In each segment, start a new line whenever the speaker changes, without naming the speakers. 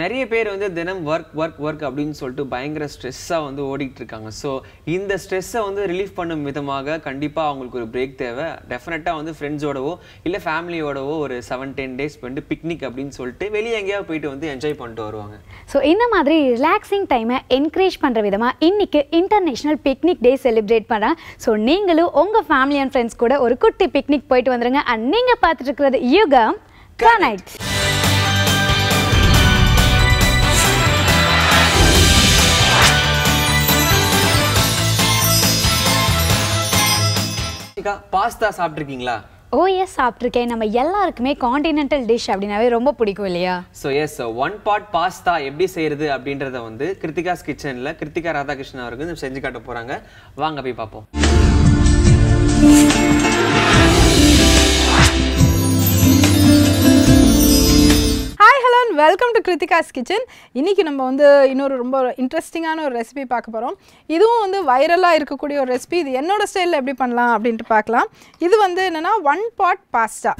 நிறைய பேர் வந்து தினம் ஒர்க் ஒர்க் ஒர்க் அப்படின்னு சொல்லிட்டு பயங்கர ஸ்ட்ரெஸ்ஸாக வந்து ஓடிட்டு இருக்காங்க ஸோ இந்த ஸ்ட்ரெஸ்ஸை வந்து ரிலீஃப் பண்ணும் விதமாக கண்டிப்பாக அவங்களுக்கு ஒரு பிரேக் தேவை டெஃபினட்டாக வந்து ஃப்ரெண்ட்ஸோடவோ இல்லை ஃபேமிலியோடவோ ஒரு செவன் டென் டேஸ் வந்து பிக்னிக் அப்படின்னு சொல்லிட்டு வெளியே எங்கேயாவது போயிட்டு வந்து என்ஜாய் பண்ணிட்டு வருவாங்க
ஸோ இந்த மாதிரி ரிலாக்ஸிங் டைமை என்கரேஜ் பண்ணுற விதமாக இன்னைக்கு இன்டர்நேஷ்னல் பிக்னிக் டே செலிப்ரேட் பண்ணுறேன் ஸோ நீங்களும் உங்கள் ஃபேமிலி அண்ட் ஃப்ரெண்ட்ஸ் கூட ஒரு குட்டி பிக்னிக் போயிட்டு வந்துருங்க அண்ட் நீங்கள் பார்த்துட்டு இருக்கிறது யுகம் கனெக்ட்
அனுஷ்கா பாஸ்தா சாப்பிட்ருக்கீங்களா
ஓ எஸ் சாப்பிட்ருக்கேன் நம்ம எல்லாருக்குமே காண்டினென்டல் டிஷ் அப்படின்னாவே ரொம்ப பிடிக்கும் இல்லையா
so yes one pot pasta எப்படி செய்யறது அப்படின்றத வந்து கிருத்திகாஸ் கிச்சனில் கிருத்திகா ராதாகிருஷ்ணன் அவருக்கு செஞ்சு காட்ட போகிறாங்க வாங்க போய் பார்ப்போம்
வெல்கம் டு கிருத்திகாஸ் கிச்சன் இன்றைக்கி நம்ம வந்து இன்னொரு ரொம்ப இன்ட்ரெஸ்டிங்கான ஒரு ரெசிபி பார்க்க போகிறோம் இதுவும் வந்து வைரலாக இருக்கக்கூடிய ஒரு ரெசிபி இது என்னோடய ஸ்டைலில் எப்படி பண்ணலாம் அப்படின்ட்டு பார்க்கலாம் இது வந்து என்னென்னா ஒன் பாட் பாஸ்டா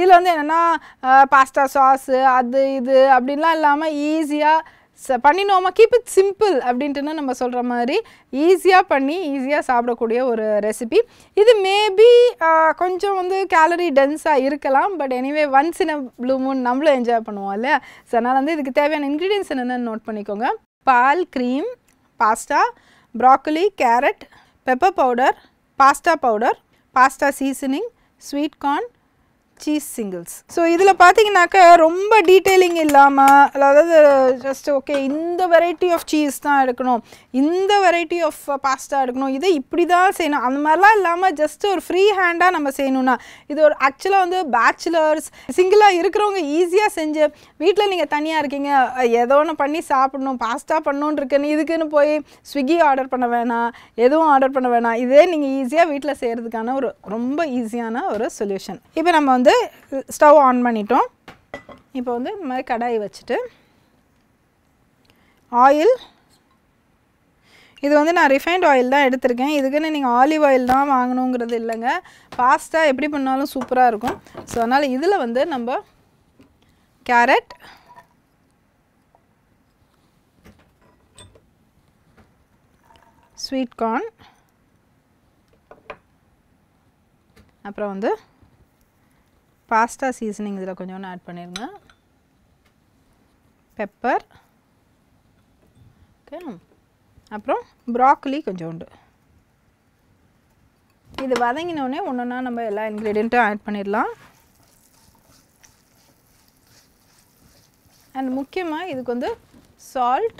இதில் வந்து என்னென்னா பாஸ்டா சாஸு அது இது அப்படின்லாம் இல்லாமல் ஈஸியாக பண்ணினோமா கீப் இட் சிம்பிள் அப்படின்ட்டுன்னு நம்ம சொல்கிற மாதிரி ஈஸியாக பண்ணி ஈஸியாக சாப்பிடக்கூடிய ஒரு ரெசிபி இது மேபி கொஞ்சம் வந்து கேலரி டென்ஸாக இருக்கலாம் but anyway once in a blue moon நம்மளும் என்ஜாய் பண்ணுவோம் இல்லையா ஸோ அதனால் வந்து இதுக்கு தேவையான இன்க்ரீடியன்ஸ் என்னென்னு நோட் பண்ணிக்கோங்க பால் cream pasta broccoli carrot pepper powder pasta powder pasta seasoning sweet corn cheese singles so இதில் பார்த்தீங்கன்னாக்க ரொம்ப டீட்டெயிலிங் இல்லாமல் அதாவது ஜஸ்ட் ஓகே இந்த வெரைட்டி ஆஃப் சீஸ் தான் எடுக்கணும் இந்த வெரைட்டி ஆஃப் பாஸ்தா எடுக்கணும் இதை இப்படி தான் செய்யணும் அந்த மாதிரிலாம் இல்லாமல் ஜஸ்ட் ஒரு ஃப்ரீ ஹேண்டாக நம்ம செய்யணும்னா இது ஒரு ஆக்சுவலாக வந்து பேச்சுலர்ஸ் சிங்கிளாக இருக்கிறவங்க ஈஸியாக செஞ்சு வீட்டில் நீங்கள் தனியாக இருக்கீங்க ஏதோ ஒன்று பண்ணி சாப்பிடணும் பாஸ்தா பண்ணணுன்னு இதுக்குன்னு போய் ஸ்விக்கி ஆர்டர் பண்ண வேணாம் எதுவும் ஆர்டர் பண்ண வேணாம் இதே நீங்கள் ஈஸியாக வீட்டில் செய்கிறதுக்கான ஒரு ரொம்ப ஈஸியான ஒரு சொல்யூஷன் இப்போ நம்ம வந்து வந்து ஸ்டவ் ஆன் பண்ணிட்டோம் இப்போ வந்து இந்த மாதிரி கடாயை வச்சுட்டு ஆயில் இது வந்து நான் ரிஃபைண்ட் ஆயில் தான் எடுத்திருக்கேன் இதுக்குன்னு நீங்கள் ஆலிவ் ஆயில் தான் வாங்கணுங்கிறது இல்லைங்க பாஸ்தா எப்படி பண்ணாலும் சூப்பராக இருக்கும் ஸோ அதனால் இதில் வந்து நம்ம கேரட் ஸ்வீட் கார்ன் அப்புறம் வந்து பாஸ்தா சீசனிங் இதில் கொஞ்சோன்னு ஆட் பண்ணிடுங்க பெப்பர் ஓகே அப்புறம் கொஞ்சம் கொஞ்சோண்டு இது வதங்கினோடனே ஒன்று ஒன்றா நம்ம எல்லா இன்க்ரீடியண்ட்டும் ஆட் பண்ணிடலாம் அண்ட் முக்கியமாக இதுக்கு வந்து சால்ட்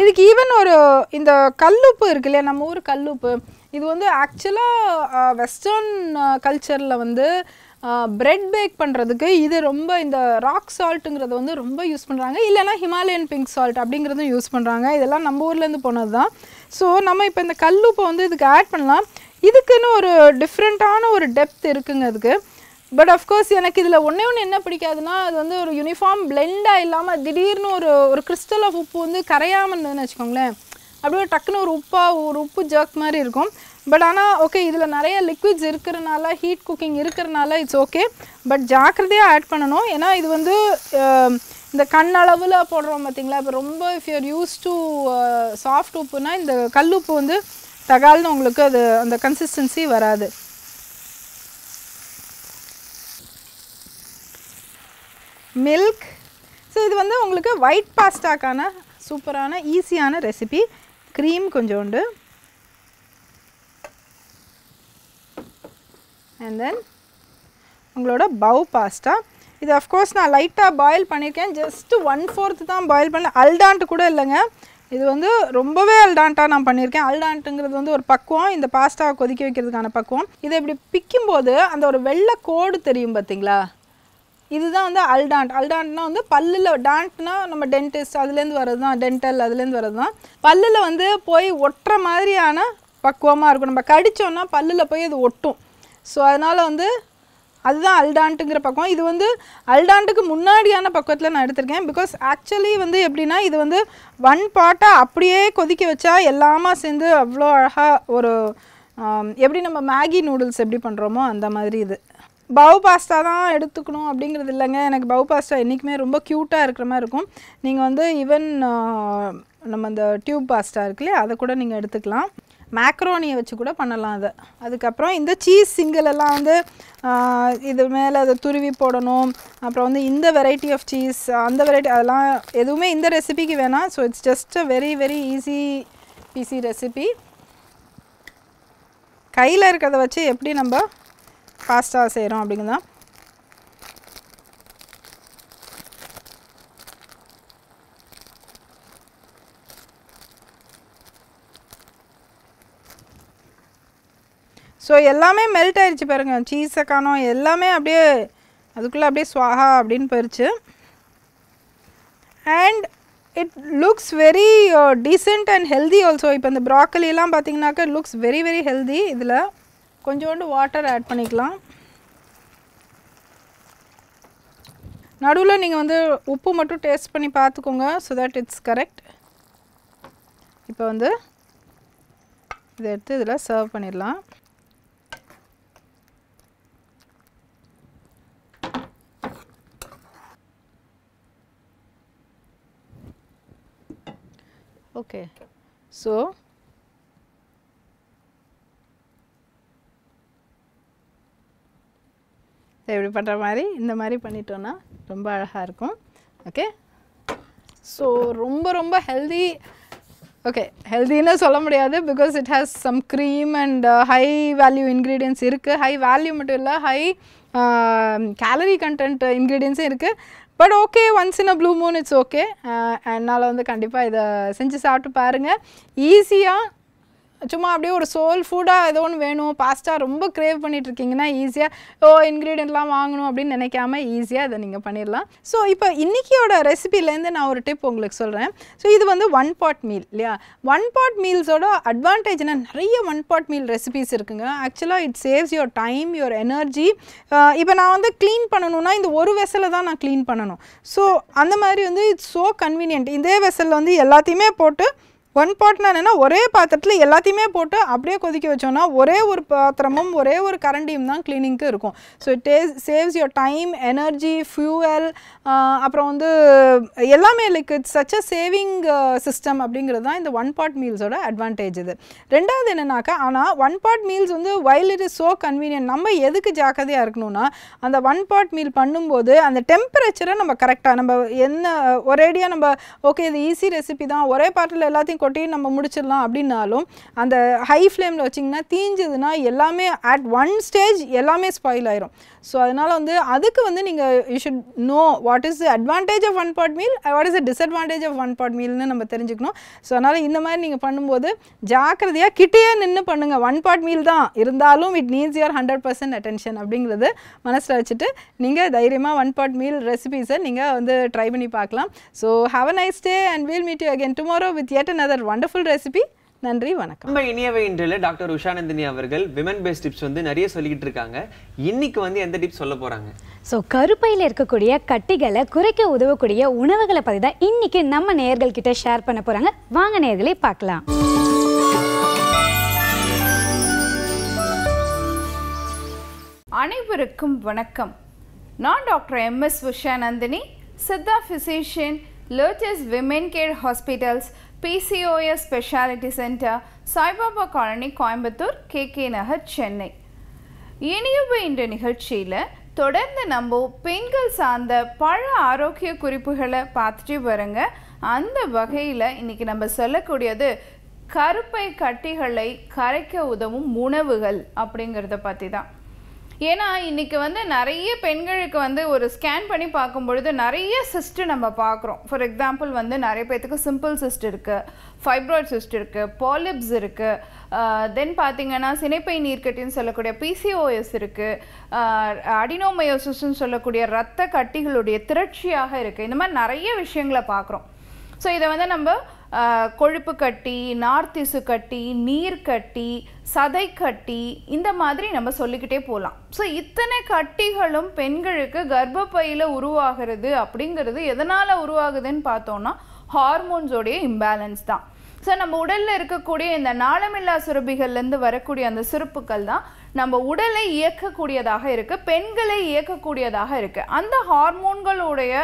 இதுக்கு ஈவன் ஒரு இந்த கல்லுப்பு இருக்கு இல்லையா நம்ம ஊர் கல்லுப்பு இது வந்து ஆக்சுவலாக வெஸ்டர்ன் கல்ச்சரில் வந்து பிரெட் பேக் பண்ணுறதுக்கு இது ரொம்ப இந்த ராக் சால்ட்டுங்கிறத வந்து ரொம்ப யூஸ் பண்ணுறாங்க இல்லைனா ஹிமாலயன் பிங்க் சால்ட் அப்படிங்கிறதும் யூஸ் பண்ணுறாங்க இதெல்லாம் நம்ம ஊர்லேருந்து போனது தான் ஸோ நம்ம இப்போ இந்த கல்லுப்பை வந்து இதுக்கு ஆட் பண்ணலாம் இதுக்குன்னு ஒரு டிஃப்ரெண்ட்டான ஒரு டெப்த் இருக்குங்க அதுக்கு பட் அஃப்கோர்ஸ் எனக்கு இதில் ஒன்றே ஒன்று என்ன பிடிக்காதுன்னா அது வந்து ஒரு யூனிஃபார்ம் பிளெண்டாக இல்லாமல் திடீர்னு ஒரு ஒரு கிறிஸ்டல் ஆஃப் உப்பு வந்து கரையாமல் இருந்ததுன்னு வச்சுக்கோங்களேன் அப்படியே டக்குன்னு ஒரு உப்பாக ஒரு உப்பு ஜர்க் மாதிரி இருக்கும் பட் ஆனால் ஓகே இதில் நிறைய லிக்விட்ஸ் இருக்கிறனால ஹீட் குக்கிங் இருக்கிறனால இட்ஸ் ஓகே பட் ஜாக்கிரதையாக ஆட் பண்ணணும் ஏன்னா இது வந்து இந்த கண் அளவில் போடுறோம் பார்த்திங்களா இப்போ ரொம்ப if you're used to soft உப்புனா இந்த கல் உப்பு வந்து தகால்னு உங்களுக்கு அது அந்த கன்சிஸ்டன்சி வராது மில்க் ஸோ இது வந்து உங்களுக்கு ஒயிட் பாஸ்டாக்கான சூப்பரான ஈஸியான ரெசிபி க்ரீம் கொஞ்சோண்டு அண்ட் தென் உங்களோட பவு பாஸ்டா இது அஃப்கோர்ஸ் நான் லைட்டாக பாயில் பண்ணியிருக்கேன் ஜஸ்ட்டு ஒன் ஃபோர்த்து தான் பாயில் பண்ணல அல்டான்ட்டு கூட இல்லைங்க இது வந்து ரொம்பவே அல்டான்ட்டாக நான் பண்ணியிருக்கேன் அல்டான்ட்டுங்கிறது வந்து ஒரு பக்குவம் இந்த பாஸ்டாவை கொதிக்க வைக்கிறதுக்கான பக்குவம் இதை இப்படி பிக்கும்போது அந்த ஒரு வெள்ளை கோடு தெரியும் பார்த்தீங்களா இதுதான் வந்து அல்டாண்ட் அல்டாண்ட்னா வந்து பல்லில் டாண்ட்னா நம்ம டென்டிஸ்ட் அதுலேருந்து வர்றது தான் டென்டல் அதுலேருந்து வர்றது தான் பல்லில் வந்து போய் ஒட்டுற மாதிரியான பக்குவமாக இருக்கும் நம்ம கடித்தோன்னா பல்லில் போய் அது ஒட்டும் ஸோ அதனால் வந்து அதுதான் அல்டான்ட்டுங்கிற பக்கம் இது வந்து அல்டான்ட்டுக்கு முன்னாடியான பக்கத்தில் நான் எடுத்திருக்கேன் பிகாஸ் ஆக்சுவலி வந்து எப்படின்னா இது வந்து ஒன் பாட்டாக அப்படியே கொதிக்க வச்சா எல்லாமா சேர்ந்து அவ்வளோ அழகாக ஒரு எப்படி நம்ம மேகி நூடுல்ஸ் எப்படி பண்ணுறோமோ அந்த மாதிரி இது பவு பாஸ்தா தான் எடுத்துக்கணும் அப்படிங்கிறது இல்லைங்க எனக்கு பவு பாஸ்தா என்றைக்குமே ரொம்ப க்யூட்டாக இருக்கிற மாதிரி இருக்கும் நீங்கள் வந்து ஈவன் நம்ம இந்த டியூப் பாஸ்டா இருக்கு இல்லையா அதை கூட நீங்கள் எடுத்துக்கலாம் மேக்ரோனியை வச்சு கூட பண்ணலாம் அதை அதுக்கப்புறம் இந்த சீஸ் சிங்கிளெல்லாம் வந்து இது மேலே அதை துருவி போடணும் அப்புறம் வந்து இந்த வெரைட்டி ஆஃப் சீஸ் அந்த வெரைட்டி அதெல்லாம் எதுவுமே இந்த ரெசிபிக்கு வேணாம் so it's just a very very easy peasy recipe கையில் இருக்கிறத வச்சு எப்படி நம்ம ஃபாஸ்ட்டாக செய்கிறோம் அப்படிங்கிறதான் ஸோ எல்லாமே மெல்ட் ஆயிடுச்சு பாருங்க சீஸை காணும் எல்லாமே அப்படியே அதுக்குள்ளே அப்படியே ஸ்வாகா அப்படின்னு போயிடுச்சு and it looks very decent and healthy also இப்போ இந்த ப்ராக்கலிலாம் பார்த்தீங்கன்னாக்கா லுக்ஸ் வெரி வெரி ஹெல்தி இதில் கொஞ்சோண்டு வாட்டர் ஆட் பண்ணிக்கலாம் நடுவில் நீங்கள் வந்து உப்பு மட்டும் டேஸ்ட் பண்ணி பார்த்துக்கோங்க ஸோ தட் இட்ஸ் கரெக்ட் இப்போ வந்து இதை எடுத்து இதில் சர்வ் பண்ணிடலாம் okay so எப்படி பண்ணுற மாதிரி இந்த மாதிரி பண்ணிட்டோன்னா ரொம்ப அழகாக இருக்கும் ஓகே ஸோ ரொம்ப ரொம்ப ஹெல்தி ஓகே ஹெல்தின்னு சொல்ல முடியாது because it has some cream and high value ingredients இருக்குது ஹை வேல்யூ மட்டும் இல்லை ஹை கேலரி கண்டென்ட் இன்க்ரீடியன்ஸும் இருக்குது but okay once in a blue moon it's okay என்னால் வந்து கண்டிப்பாக இதை செஞ்சு சாப்பிட்டு பாருங்கள் ஈஸியாக சும்மா அப்படியே ஒரு சோல் ஃபுட்டாக ஏதோ ஒன்று வேணும் பாஸ்டா ரொம்ப க்ரேவ் பண்ணிட்டு இருக்கீங்கன்னா ஈஸியாக ஓ இன்க்ரீடியன்ட்லாம் வாங்கணும் அப்படின்னு நினைக்காம ஈஸியாக அதை நீங்கள் பண்ணிடலாம் ஸோ இப்போ இன்றைக்கியோட ரெசிபிலேருந்து நான் ஒரு டிப் உங்களுக்கு சொல்கிறேன் ஸோ இது வந்து ஒன் பாட் மீல் இல்லையா ஒன் பாட் மீல்ஸோட அட்வான்டேஜ்னா நிறைய ஒன் பாட் மீல் ரெசிபிஸ் இருக்குங்க ஆக்சுவலாக it saves your time your energy இப்போ நான் வந்து க்ளீன் பண்ணணும்னா இந்த ஒரு வெசலை தான் நான் க்ளீன் பண்ணணும் ஸோ அந்த மாதிரி வந்து இட்ஸ் ஸோ கன்வீனியன்ட் இதே வெசலில் வந்து எல்லாத்தையுமே போட்டு ஒன் பாட்னா என்னென்னா ஒரே பாத்திரத்தில் எல்லாத்தையுமே போட்டு அப்படியே கொதிக்க வச்சோன்னா ஒரே ஒரு பாத்திரமும் ஒரே ஒரு கரண்டியும் தான் க்ளீனிங்க்கு இருக்கும் so it days saves your time energy fuel அப்புறம் வந்து எல்லாமே like it's such a saving system அப்படிங்கிறது தான் இந்த ஒன் பாட் மீல்ஸோட அட்வான்டேஜ் இது ரெண்டாவது என்னென்னாக்கா ஆனால் ஒன் பாட் மீல்ஸ் வந்து while it is so convenient நம்ம எதுக்கு ஜாக்கிரதையாக இருக்கணும்னா அந்த ஒன் பாட் மீல் பண்ணும்போது அந்த டெம்பரேச்சரை நம்ம கரெக்டாக நம்ம என்ன ஒரேடியாக நம்ம ஓகே இது ஈஸி ரெசிபி தான் ஒரே பாட்டில் எல்லாத்தையும் கொட்டையும் நம்ம முடிச்சிடலாம் அப்படின்னாலும் அந்த ஹை ஃப்ளேமில் வச்சிங்கன்னா தீஞ்சதுன்னா எல்லாமே அட் ஒன் ஸ்டேஜ் எல்லாமே ஸ்பாயில் ஆயிரும் ஸோ அதனால் வந்து அதுக்கு வந்து நீங்கள் you should know what is advantage of one pot meal what is a disadvantage of one pot மீல்னு நம்ம தெரிஞ்சுக்கணும் ஸோ அதனால் இந்த மாதிரி நீங்கள் பண்ணும்போது ஜாக்கிரதையாக கிட்டேயே நின்று பண்ணுங்கள் ஒன் பாட் மீல் தான் இருந்தாலும் it needs your hundred percent attention அப்படிங்கிறது மனசில் வச்சுட்டு நீங்கள் தைரியமாக ஒன் பாட் மீல் ரெசிபீஸை நீங்கள் வந்து ட்ரை பண்ணி பார்க்கலாம் so have a nice day and we'll meet you again tomorrow with yet another another wonderful recipe நன்றி வணக்கம்
நம்ம இனியவை இன்றில் டாக்டர் உஷாநந்தினி அவர்கள் விமன் பேஸ் டிப்ஸ் வந்து நிறைய சொல்லிக்கிட்டு இருக்காங்க இன்னைக்கு வந்து எந்த டிப்ஸ் சொல்ல போகிறாங்க
ஸோ கருப்பையில் இருக்கக்கூடிய கட்டிகளை குறைக்க உதவக்கூடிய உணவுகளை பற்றி தான் இன்னைக்கு நம்ம நேர்கள் கிட்ட ஷேர் பண்ண போகிறாங்க வாங்க நேர்களை பார்க்கலாம்
அனைவருக்கும் வணக்கம் நான் doctor M S Ushanandini Siddha physician lotus women care hospitals PCOS speciality centre Saibaba colony Coimbatore K K Nagar Chennai இனியுப இந்த நிகழ்ச்சியில் தொடர்ந்து நம்ம பெண்கள் சார்ந்த பல ஆரோக்கிய குறிப்புகளை பார்த்துட்டு வரங்க அந்த வகையில் இன்னைக்கு நம்ம சொல்லக்கூடியது கருப்பை கட்டிகளை கரைக்க உதவும் உணவுகள் அப்படிங்கிறத பற்றி தான் ஏன்னா இன்றைக்கி வந்து நிறைய பெண்களுக்கு வந்து ஒரு ஸ்கேன் பண்ணி பார்க்கும் பொழுது நிறைய சிஸ்ட் நம்ம பார்க்குறோம் ஃபார் எக்ஸாம்பிள் வந்து நிறைய பேர்த்துக்கு சிம்பிள் சிஸ்ட் இருக்குது ஃபைப்ராய்ட் சிஸ்ட் இருக்குது பாலிப்ஸ் இருக்குது தென் பார்த்திங்கன்னா சினைப்பை நீர்க்கட்டின்னு சொல்லக்கூடிய பிசிஓஎஸ் இருக்குது அடினோமயோசிஸ்ன்னு சொல்லக்கூடிய ரத்த கட்டிகளுடைய திரட்சியாக இருக்குது இந்த மாதிரி நிறைய விஷயங்களை பார்க்குறோம் ஸோ இதை வந்து நம்ம கொழுப்பு கட்டி நார்த்திசு கட்டி நீர் கட்டி சதை கட்டி இந்த மாதிரி நம்ம சொல்லிக்கிட்டே போகலாம் ஸோ இத்தனை கட்டிகளும் பெண்களுக்கு கர்ப்பப்பையில் உருவாகிறது அப்படிங்கிறது எதனால் உருவாகுதுன்னு பார்த்தோன்னா ஹார்மோன்ஸோடைய இம்பேலன்ஸ் தான் ஸோ நம்ம உடலில் இருக்கக்கூடிய இந்த நாளமில்லா சுரபிகள்லேருந்து வரக்கூடிய அந்த சுரப்புக்கள் தான் நம்ம உடலை இயக்கக்கூடியதாக இருக்குது பெண்களை இயக்கக்கூடியதாக இருக்குது அந்த ஹார்மோன்களுடைய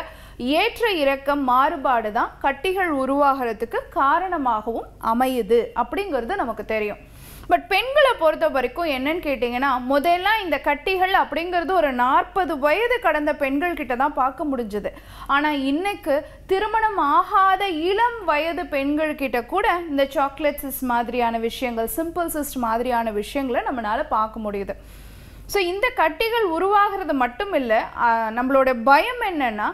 ஏற்ற இறக்கம் மாறுபாடு தான் கட்டிகள் உருவாகிறதுக்கு காரணமாகவும் அமையுது அப்படிங்கிறது நமக்கு தெரியும் பட் பெண்களை பொறுத்த வரைக்கும் என்னன்னு கேட்டிங்கன்னா முதல்ல இந்த கட்டிகள் அப்படிங்கிறது ஒரு நாற்பது வயது கடந்த பெண்கள் கிட்ட தான் பார்க்க முடிஞ்சது ஆனால் இன்னைக்கு திருமணம் ஆகாத இளம் வயது பெண்கள் கிட்ட கூட இந்த சாக்லேட் சிஸ் மாதிரியான விஷயங்கள் சிம்பிள் சிஸ்ட் மாதிரியான விஷயங்களை நம்மளால் பார்க்க முடியுது ஸோ இந்த கட்டிகள் உருவாகிறது மட்டும் இல்லை நம்மளோட பயம் என்னென்னா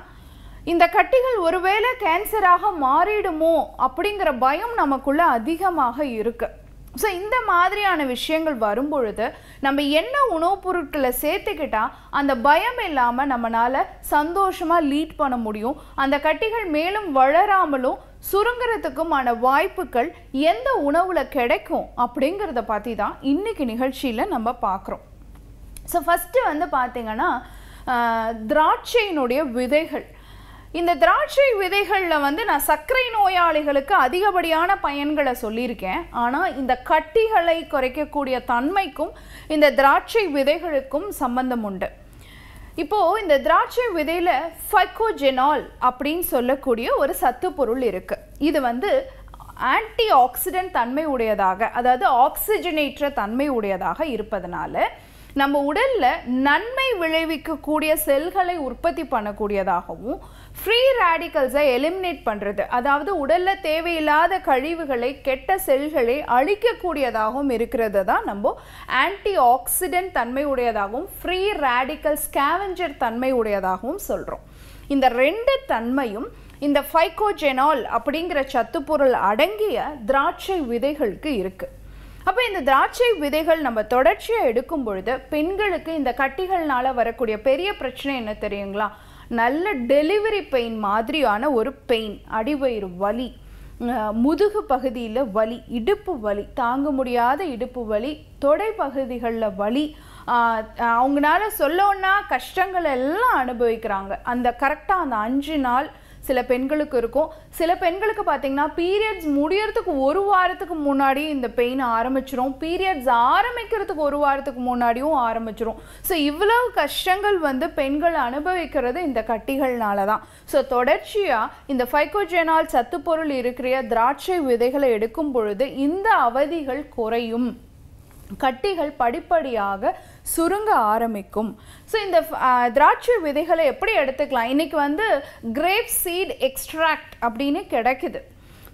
இந்த கட்டிகள் ஒருவேளை கேன்சராக மாறிடுமோ அப்படிங்கிற பயம் நமக்குள்ளே அதிகமாக இருக்குது ஸோ இந்த மாதிரியான விஷயங்கள் வரும்பொழுது நம்ம என்ன உணவுப் பொருட்களை சேர்த்துக்கிட்டால் அந்த பயம் இல்லாமல் நம்மளால் சந்தோஷமாக லீட் பண்ண முடியும் அந்த கட்டிகள் மேலும் வளராமலும் சுருங்கிறதுக்குமான வாய்ப்புகள் எந்த உணவில் கிடைக்கும் அப்படிங்கிறத பற்றி தான் இன்றைக்கி நிகழ்ச்சியில் நம்ம பார்க்குறோம் ஸோ ஃபஸ்ட்டு வந்து பார்த்திங்கன்னா திராட்சையினுடைய விதைகள் இந்த திராட்சை விதைகளில் வந்து நான் சர்க்கரை நோயாளிகளுக்கு அதிகப்படியான பயன்களை சொல்லியிருக்கேன் ஆனால் இந்த கட்டிகளை குறைக்கக்கூடிய தன்மைக்கும் இந்த திராட்சை விதைகளுக்கும் சம்பந்தம் உண்டு இப்போது இந்த திராட்சை விதையில் ஃபைக்கோஜெனால் அப்படின்னு சொல்லக்கூடிய ஒரு சத்து பொருள் இருக்குது இது வந்து ஆன்டி ஆக்சிடென்ட் தன்மை உடையதாக அதாவது ஆக்சிஜனேற்ற தன்மை உடையதாக இருப்பதனால நம்ம உடலில் நன்மை விளைவிக்கக்கூடிய செல்களை உற்பத்தி பண்ணக்கூடியதாகவும் ஃப்ரீ ரேடிக்கல்ஸை எலிமினேட் பண்ணுறது அதாவது உடலில் தேவையில்லாத கழிவுகளை கெட்ட செல்களை அழிக்கக்கூடியதாகவும் இருக்கிறது தான் நம்ம ஆன்டி ஆக்சிடென்ட் தன்மை உடையதாகவும் ஃப்ரீ ரேடிக்கல் ஸ்கேவஞ்சர் தன்மை உடையதாகவும் சொல்கிறோம் இந்த ரெண்டு தன்மையும் இந்த ஃபைகோஜெனால் அப்படிங்கிற சத்துப்பொருள் அடங்கிய திராட்சை விதைகளுக்கு இருக்குது அப்போ இந்த திராட்சை விதைகள் நம்ம தொடர்ச்சியாக எடுக்கும் பொழுது பெண்களுக்கு இந்த கட்டிகள்னால் வரக்கூடிய பெரிய பிரச்சனை என்ன தெரியுங்களா நல்ல டெலிவரி பெயின் மாதிரியான ஒரு பெயின் அடிவயிறு வலி முதுகு பகுதியில் வலி இடுப்பு வலி தாங்க முடியாத இடுப்பு வலி தொடை பகுதிகளில் வலி அவங்களால சொல்லணுன்னா கஷ்டங்கள் எல்லாம் அனுபவிக்கிறாங்க அந்த கரெக்டாக அந்த அஞ்சு நாள் சில பெண்களுக்கு இருக்கும் சில பெண்களுக்கு பார்த்தீங்கன்னா பீரியட்ஸ் முடியறதுக்கு ஒரு வாரத்துக்கு முன்னாடி இந்த பெயின் ஆரம்பிச்சிரும் பீரியட்ஸ் ஆரம்பிக்கிறதுக்கு ஒரு வாரத்துக்கு முன்னாடியும் ஆரம்பிச்சிரும் ஸோ இவ்வளவு கஷ்டங்கள் வந்து பெண்கள் அனுபவிக்கிறது இந்த கட்டிகள்னால தான் ஸோ தொடர்ச்சியாக இந்த சத்து சத்துப்பொருள் இருக்கிற திராட்சை விதைகளை எடுக்கும் பொழுது இந்த அவதிகள் குறையும் கட்டிகள் படிப்படியாக சுருங்க ஆரம்பிக்கும் ஸோ இந்த திராட்சை விதைகளை எப்படி எடுத்துக்கலாம் இன்றைக்கி வந்து கிரேப் சீட் எக்ஸ்ட்ராக்ட் அப்படின்னு கிடைக்குது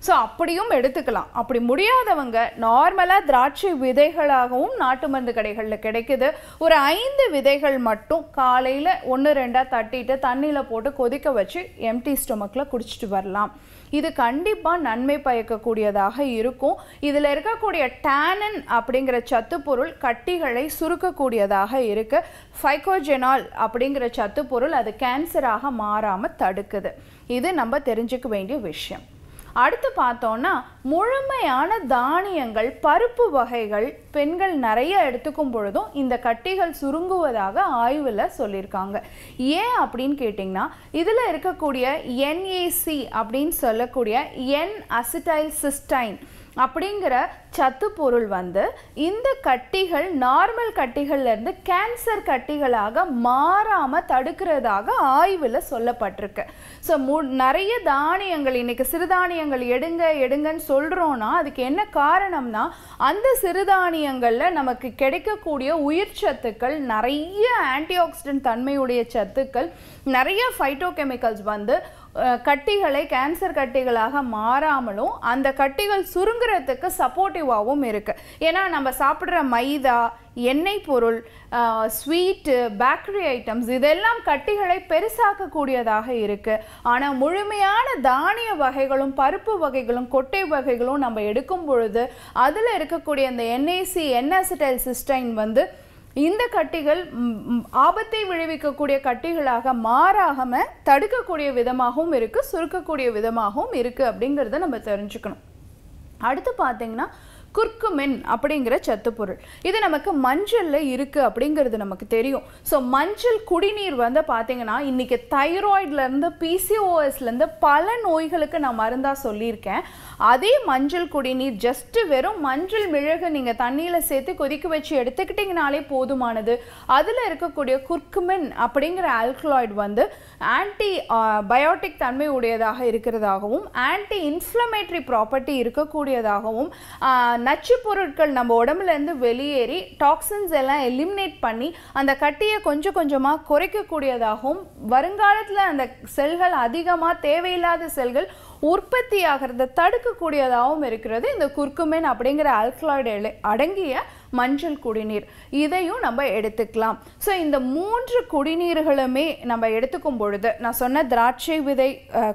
ஸோ அப்படியும் எடுத்துக்கலாம் அப்படி முடியாதவங்க நார்மலாக திராட்சை விதைகளாகவும் நாட்டு மருந்து கடைகளில் கிடைக்குது ஒரு ஐந்து விதைகள் மட்டும் காலையில் ஒன்று ரெண்டாக தட்டிட்டு தண்ணியில் போட்டு கொதிக்க வச்சு எம்டி ஸ்டொமக்கில் குடிச்சிட்டு வரலாம் இது கண்டிப்பாக நன்மை பயக்கக்கூடியதாக இருக்கும் இதில் இருக்கக்கூடிய டேனன் அப்படிங்கிற சத்து பொருள் கட்டிகளை சுருக்கக்கூடியதாக இருக்குது ஃபைகோஜெனால் அப்படிங்கிற சத்து பொருள் அது கேன்சராக மாறாமல் தடுக்குது இது நம்ம தெரிஞ்சுக்க வேண்டிய விஷயம் அடுத்து பார்த்தோன்னா முழுமையான தானியங்கள் பருப்பு வகைகள் பெண்கள் நிறைய எடுத்துக்கும் பொழுதும் இந்த கட்டிகள் சுருங்குவதாக ஆய்வில் சொல்லியிருக்காங்க ஏன் அப்படின்னு கேட்டிங்கன்னா இதில் இருக்கக்கூடிய என்ஏசி அப்படின்னு சொல்லக்கூடிய என் அசிடைல் சிஸ்டைன் அப்படிங்கிற சத்து பொருள் வந்து இந்த கட்டிகள் நார்மல் கட்டிகள்லேருந்து கேன்சர் கட்டிகளாக மாறாமல் தடுக்கிறதாக ஆய்வில் சொல்லப்பட்டிருக்கு ஸோ மு நிறைய தானியங்கள் இன்றைக்கி சிறுதானியங்கள் எடுங்க எடுங்கன்னு சொல்கிறோன்னா அதுக்கு என்ன காரணம்னா அந்த சிறுதானியங்களில் நமக்கு கிடைக்கக்கூடிய உயிர் சத்துக்கள் நிறைய ஆன்டிஆக்சிடென்ட் தன்மையுடைய சத்துக்கள் நிறைய ஃபைட்டோ கெமிக்கல்ஸ் வந்து கட்டிகளை கேன்சர் கட்டிகளாக மாறாமலும் அந்த கட்டிகள் சுருங்குறதுக்கு சப்போர்ட்டிவாகவும் இருக்குது ஏன்னா நம்ம சாப்பிட்ற மைதா எண்ணெய் பொருள் ஸ்வீட்டு பேக்கரி ஐட்டம்ஸ் இதெல்லாம் கட்டிகளை பெருசாக்கக்கூடியதாக இருக்குது ஆனால் முழுமையான தானிய வகைகளும் பருப்பு வகைகளும் கொட்டை வகைகளும் நம்ம எடுக்கும் பொழுது அதில் இருக்கக்கூடிய அந்த என்ஐசி என்அசிடைல் சிஸ்டைன் வந்து இந்த கட்டிகள் ஆபத்தை விளைவிக்கக்கூடிய கட்டிகளாக மாறாகாம தடுக்கக்கூடிய விதமாகவும் இருக்குது சுருக்கக்கூடிய விதமாகவும் இருக்குது அப்படிங்கிறத நம்ம தெரிஞ்சுக்கணும் அடுத்து பார்த்தீங்கன்னா குர்க்குமின் அப்படிங்கிற சத்து பொருள் இது நமக்கு மஞ்சளில் இருக்குது அப்படிங்கிறது நமக்கு தெரியும் ஸோ மஞ்சள் குடிநீர் வந்து பார்த்தீங்கன்னா இன்றைக்கி தைராய்ட்லேருந்து பிசிஓஎஸ்லேருந்து பல நோய்களுக்கு நான் மருந்தாக சொல்லியிருக்கேன் அதே மஞ்சள் குடிநீர் ஜஸ்ட்டு வெறும் மஞ்சள் மிளகு நீங்கள் தண்ணியில் சேர்த்து கொதிக்க வச்சு எடுத்துக்கிட்டிங்கனாலே போதுமானது அதில் இருக்கக்கூடிய குர்க்குமின் அப்படிங்கிற ஆல்கலாய்டு வந்து ஆன்டி பயோட்டிக் தன்மை உடையதாக இருக்கிறதாகவும் ஆன்டி இன்ஃப்ளமேட்ரி ப்ராப்பர்ட்டி இருக்கக்கூடியதாகவும் நச்சு பொருட்கள் நம்ம உடம்புலேருந்து வெளியேறி டாக்ஸின்ஸ் எல்லாம் எலிமினேட் பண்ணி அந்த கட்டியை கொஞ்சம் கொஞ்சமாக குறைக்கக்கூடியதாகவும் வருங்காலத்தில் அந்த செல்கள் அதிகமாக தேவையில்லாத செல்கள் உற்பத்தி ஆகிறத தடுக்கக்கூடியதாகவும் இருக்கிறது இந்த குர்க்குமேன் அப்படிங்கிற ஆல்கலாய்டு அடங்கிய மஞ்சள் குடிநீர் இதையும் நம்ம எடுத்துக்கலாம் ஸோ இந்த மூன்று குடிநீர்களுமே நம்ம எடுத்துக்கும் பொழுது நான் சொன்ன திராட்சை விதை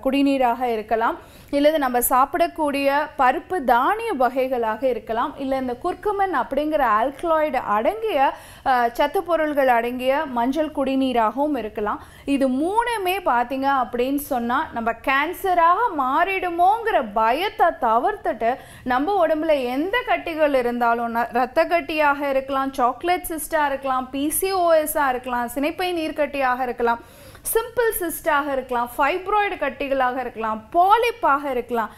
குடிநீராக இருக்கலாம் இல்லது நம்ம சாப்பிடக்கூடிய பருப்பு தானிய வகைகளாக இருக்கலாம் இல்லை இந்த குர்க்குமன் அப்படிங்கிற ஆல்கலாய்டு அடங்கிய சத்து பொருள்கள் அடங்கிய மஞ்சள் குடிநீராகவும் இருக்கலாம் இது மூணுமே பார்த்தீங்க அப்படின்னு சொன்னால் நம்ம கேன்சராக மாறிடுமோங்கிற பயத்தை தவிர்த்துட்டு நம்ம உடம்புல எந்த கட்டிகள் இருந்தாலும் ரத்த கட்டியாக இருக்கலாம் சாக்லேட் சிஸ்டாக இருக்கலாம் பிசிஓஎஸ்ஸாக இருக்கலாம் சினைப்பை நீர்க்கட்டியாக இருக்கலாம் சிம்பிள் சிஸ்டாக இருக்கலாம் ஃபைப்ராய்டு கட்டிகளாக இருக்கலாம் பாலிப்பாக இருக்கலாம்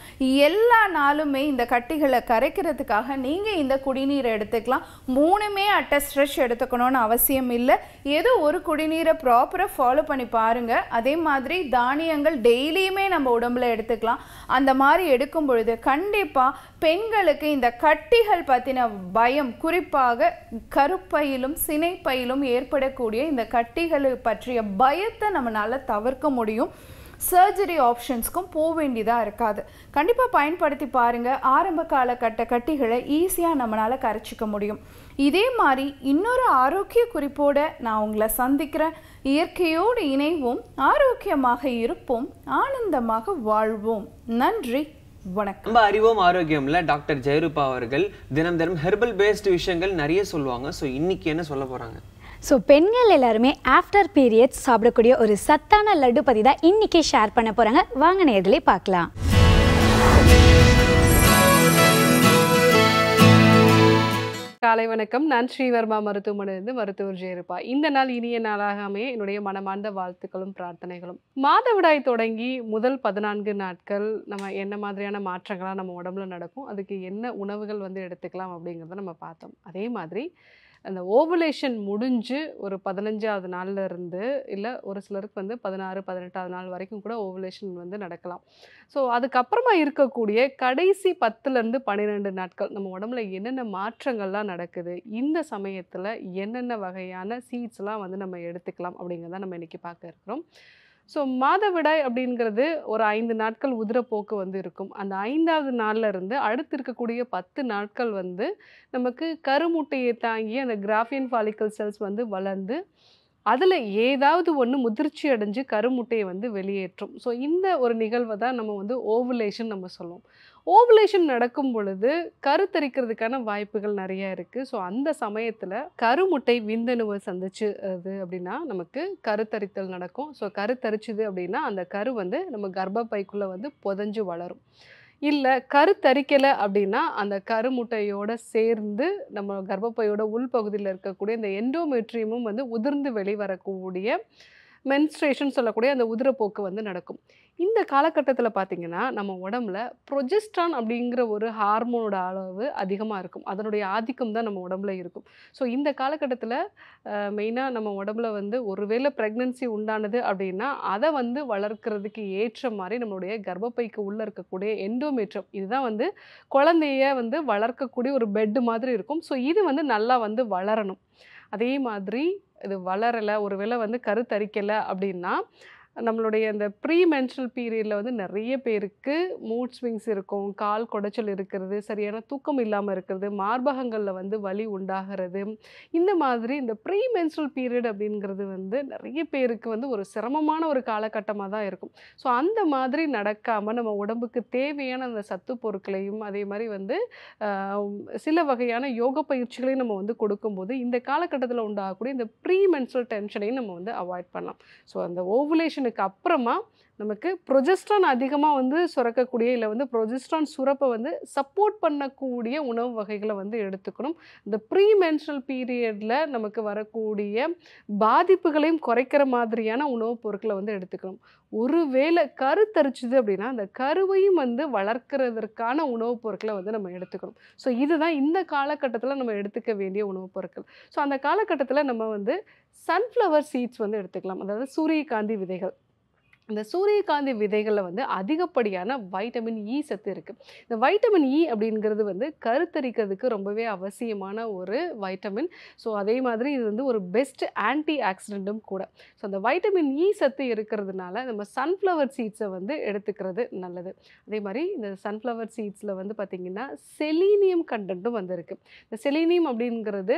எல்லா நாளுமே இந்த கட்டிகளை கரைக்கிறதுக்காக நீங்கள் இந்த குடிநீரை எடுத்துக்கலாம் மூணுமே அட்ட ஸ்ட்ரெஷ் எடுத்துக்கணும்னு அவசியம் இல்லை ஏதோ ஒரு குடிநீரை ப்ராப்பராக ஃபாலோ பண்ணி பாருங்கள் அதே மாதிரி தானியங்கள் டெய்லியுமே நம்ம உடம்புல எடுத்துக்கலாம் அந்த மாதிரி எடுக்கும் பொழுது கண்டிப்பாக பெண்களுக்கு இந்த கட்டிகள் பற்றின பயம் குறிப்பாக கருப்பையிலும் சினைப்பையிலும் ஏற்படக்கூடிய இந்த கட்டிகள் பற்றிய பயத்தை நம்மளால் தவிர்க்க முடியும் சர்ஜரி ஆப்ஷன்ஸ்க்கும் போக வேண்டியதாக இருக்காது கண்டிப்பாக பயன்படுத்தி பாருங்கள் ஆரம்ப கால கட்ட கட்டிகளை ஈஸியாக நம்மளால் கரைச்சிக்க முடியும் இதே மாதிரி இன்னொரு ஆரோக்கிய குறிப்போடு நான் உங்களை சந்திக்கிறேன் இயற்கையோடு இணைவோம் ஆரோக்கியமாக இருப்போம் ஆனந்தமாக வாழ்வோம் நன்றி வணக்கம்
நம்ம அறிவோம் ஆரோக்கியம்ல டாக்டர் ஜெயரூபா அவர்கள் தினம் தினம் ஹெர்பல் பேஸ்டு விஷயங்கள் நிறைய சொல்லுவாங்க ஸோ இன்னைக்கு என்ன சொல்ல போறாங்க
ஸோ பெண்கள் எல்லாருமே ஆஃப்டர் பீரியட்ஸ் சாப்பிடக்கூடிய ஒரு சத்தான லட்டு பற்றி தான் இன்றைக்கி ஷேர் பண்ண போறாங்க வாங்க நேர்களே பார்க்கலாம் காலை வணக்கம் நான் ஸ்ரீவர்மா
மருத்துவமனையிலிருந்து மருத்துவர் ஜெயருப்பா இந்த நாள் இனிய நாளாகாமே என்னுடைய மனமார்ந்த வாழ்த்துக்களும் பிரார்த்தனைகளும் மாதவிடாய் தொடங்கி முதல் பதினான்கு நாட்கள் நம்ம என்ன மாதிரியான மாற்றங்களாக நம்ம உடம்புல நடக்கும் அதுக்கு என்ன உணவுகள் வந்து எடுத்துக்கலாம் அப்படிங்கிறத நம்ம பார்த்தோம் அதே மாதிரி அந்த ஓவலேஷன் முடிஞ்சு ஒரு பதினஞ்சாவது நாளில் இருந்து இல்லை ஒரு சிலருக்கு வந்து பதினாறு பதினெட்டாவது நாள் வரைக்கும் கூட ஓவலேஷன் வந்து நடக்கலாம் ஸோ அதுக்கப்புறமா இருக்கக்கூடிய கடைசி பத்துலேருந்து பன்னிரெண்டு நாட்கள் நம்ம உடம்புல என்னென்ன மாற்றங்கள்லாம் நடக்குது இந்த சமயத்தில் என்னென்ன வகையான சீட்ஸ்லாம் வந்து நம்ம எடுத்துக்கலாம் அப்படிங்கிறத நம்ம இன்றைக்கி பார்க்க இருக்கிறோம் ஸோ மாதவிடாய் அப்படிங்கிறது ஒரு ஐந்து நாட்கள் உதிரப்போக்கு வந்து இருக்கும் அந்த ஐந்தாவது நாளில் இருந்து அடுத்து இருக்கக்கூடிய பத்து நாட்கள் வந்து நமக்கு கருமுட்டையை தாங்கி அந்த கிராஃபியன் ஃபாலிக்கல் செல்ஸ் வந்து வளர்ந்து அதில் ஏதாவது ஒன்று முதிர்ச்சி அடைஞ்சு கருமுட்டையை வந்து வெளியேற்றும் ஸோ இந்த ஒரு நிகழ்வை தான் நம்ம வந்து ஓவுலேஷன் நம்ம சொல்லுவோம் ஓவலேஷன் நடக்கும் பொழுது கரு கருத்தரிக்கிறதுக்கான வாய்ப்புகள் நிறைய இருக்குது ஸோ அந்த சமயத்தில் கருமுட்டை விந்தணுவை சந்திச்சு அது அப்படின்னா நமக்கு கருத்தரித்தல் நடக்கும் ஸோ கருத்தரிச்சுது அப்படின்னா அந்த கரு வந்து நம்ம கர்ப்பப்பைக்குள்ளே வந்து புதஞ்சு வளரும் இல்லை கரு தரிக்கலை அப்படின்னா அந்த கருமுட்டையோடு சேர்ந்து நம்ம கர்ப்பப்பையோட உள்பகுதியில் இருக்கக்கூடிய இந்த எண்டோமெட்ரியமும் வந்து உதிர்ந்து வெளிவரக்கூடிய மென்ஸ்ட்ரேஷன் சொல்லக்கூடிய அந்த உதிரப்போக்கு வந்து நடக்கும் இந்த காலகட்டத்தில் பார்த்திங்கன்னா நம்ம உடம்புல ப்ரொஜெஸ்ட்ரான் அப்படிங்கிற ஒரு ஹார்மோனோட அளவு அதிகமாக இருக்கும் அதனுடைய ஆதிக்கம் தான் நம்ம உடம்புல இருக்கும் ஸோ இந்த காலகட்டத்தில் மெயினாக நம்ம உடம்புல வந்து ஒருவேளை ப்ரெக்னென்சி உண்டானது அப்படின்னா அதை வந்து வளர்க்குறதுக்கு ஏற்ற மாதிரி நம்மளுடைய கர்ப்பப்பைக்கு உள்ளே இருக்கக்கூடிய எண்டோமேற்றம் இதுதான் வந்து குழந்தைய வந்து வளர்க்கக்கூடிய ஒரு பெட்டு மாதிரி இருக்கும் ஸோ இது வந்து நல்லா வந்து வளரணும் அதே மாதிரி இது வளரலை ஒரு வேளை வந்து கருத்தரிக்கலை அப்படின்னா நம்மளுடைய இந்த ப்ரீ மென்ஷனல் பீரியடில் வந்து நிறைய பேருக்கு மூட் ஸ்விங்ஸ் இருக்கும் கால் குடைச்சல் இருக்கிறது சரியான தூக்கம் இல்லாமல் இருக்கிறது மார்பகங்களில் வந்து வலி உண்டாகிறது இந்த மாதிரி இந்த ப்ரீ மென்ஷனல் பீரியட் அப்படிங்கிறது வந்து நிறைய பேருக்கு வந்து ஒரு சிரமமான ஒரு காலகட்டமாக தான் இருக்கும் ஸோ அந்த மாதிரி நடக்காமல் நம்ம உடம்புக்கு தேவையான அந்த சத்து பொருட்களையும் அதே மாதிரி வந்து சில வகையான யோக பயிற்சிகளையும் நம்ம வந்து கொடுக்கும்போது இந்த காலகட்டத்தில் உண்டாகக்கூடிய இந்த ப்ரீ மென்ஷனல் டென்ஷனையும் நம்ம வந்து அவாய்ட் பண்ணலாம் ஸோ அந்த ஓவுலேஷன் எலெக்ஷனுக்கு அப்புறமா நமக்கு ப்ரொஜெஸ்ட்ரான் அதிகமாக வந்து சுரக்கக்கூடிய இல்லை வந்து ப்ரொஜெஸ்ட்ரான் சுரப்பை வந்து சப்போர்ட் பண்ணக்கூடிய உணவு வகைகளை வந்து எடுத்துக்கணும் இந்த ப்ரீ மென்ஸ்ட்ரல் பீரியடில் நமக்கு வரக்கூடிய பாதிப்புகளையும் குறைக்கிற மாதிரியான உணவுப் பொருட்களை வந்து எடுத்துக்கணும் ஒருவேளை கரு தரிச்சுது அப்படின்னா அந்த கருவையும் வந்து வளர்க்குறதற்கான உணவுப் பொருட்களை வந்து நம்ம எடுத்துக்கணும் ஸோ இதுதான் இந்த காலகட்டத்தில் நம்ம எடுத்துக்க வேண்டிய உணவுப் பொருட்கள் ஸோ அந்த காலகட்டத்தில் நம்ம வந்து சன்ஃப்ளவர் சீட்ஸ் வந்து எடுத்துக்கலாம் அதாவது சூரியகாந்தி விதைகள் இந்த சூரியகாந்தி விதைகளில் வந்து அதிகப்படியான வைட்டமின் இ e சத்து இருக்குது இந்த வைட்டமின் இ e அப்படிங்கிறது வந்து கருத்தரிக்கிறதுக்கு ரொம்பவே அவசியமான ஒரு வைட்டமின் ஸோ அதே மாதிரி இது வந்து ஒரு பெஸ்ட் ஆன்டி ஆக்சிடெண்ட்டும் கூட ஸோ அந்த வைட்டமின் இ e சத்து இருக்கிறதுனால நம்ம சன்ஃப்ளவர் சீட்ஸை வந்து எடுத்துக்கிறது நல்லது அதே மாதிரி இந்த சன்ஃப்ளவர் சீட்ஸில் வந்து பார்த்திங்கன்னா செலீனியம் கண்டென்ட்டும் வந்திருக்கு இந்த செலீனியம் அப்படிங்கிறது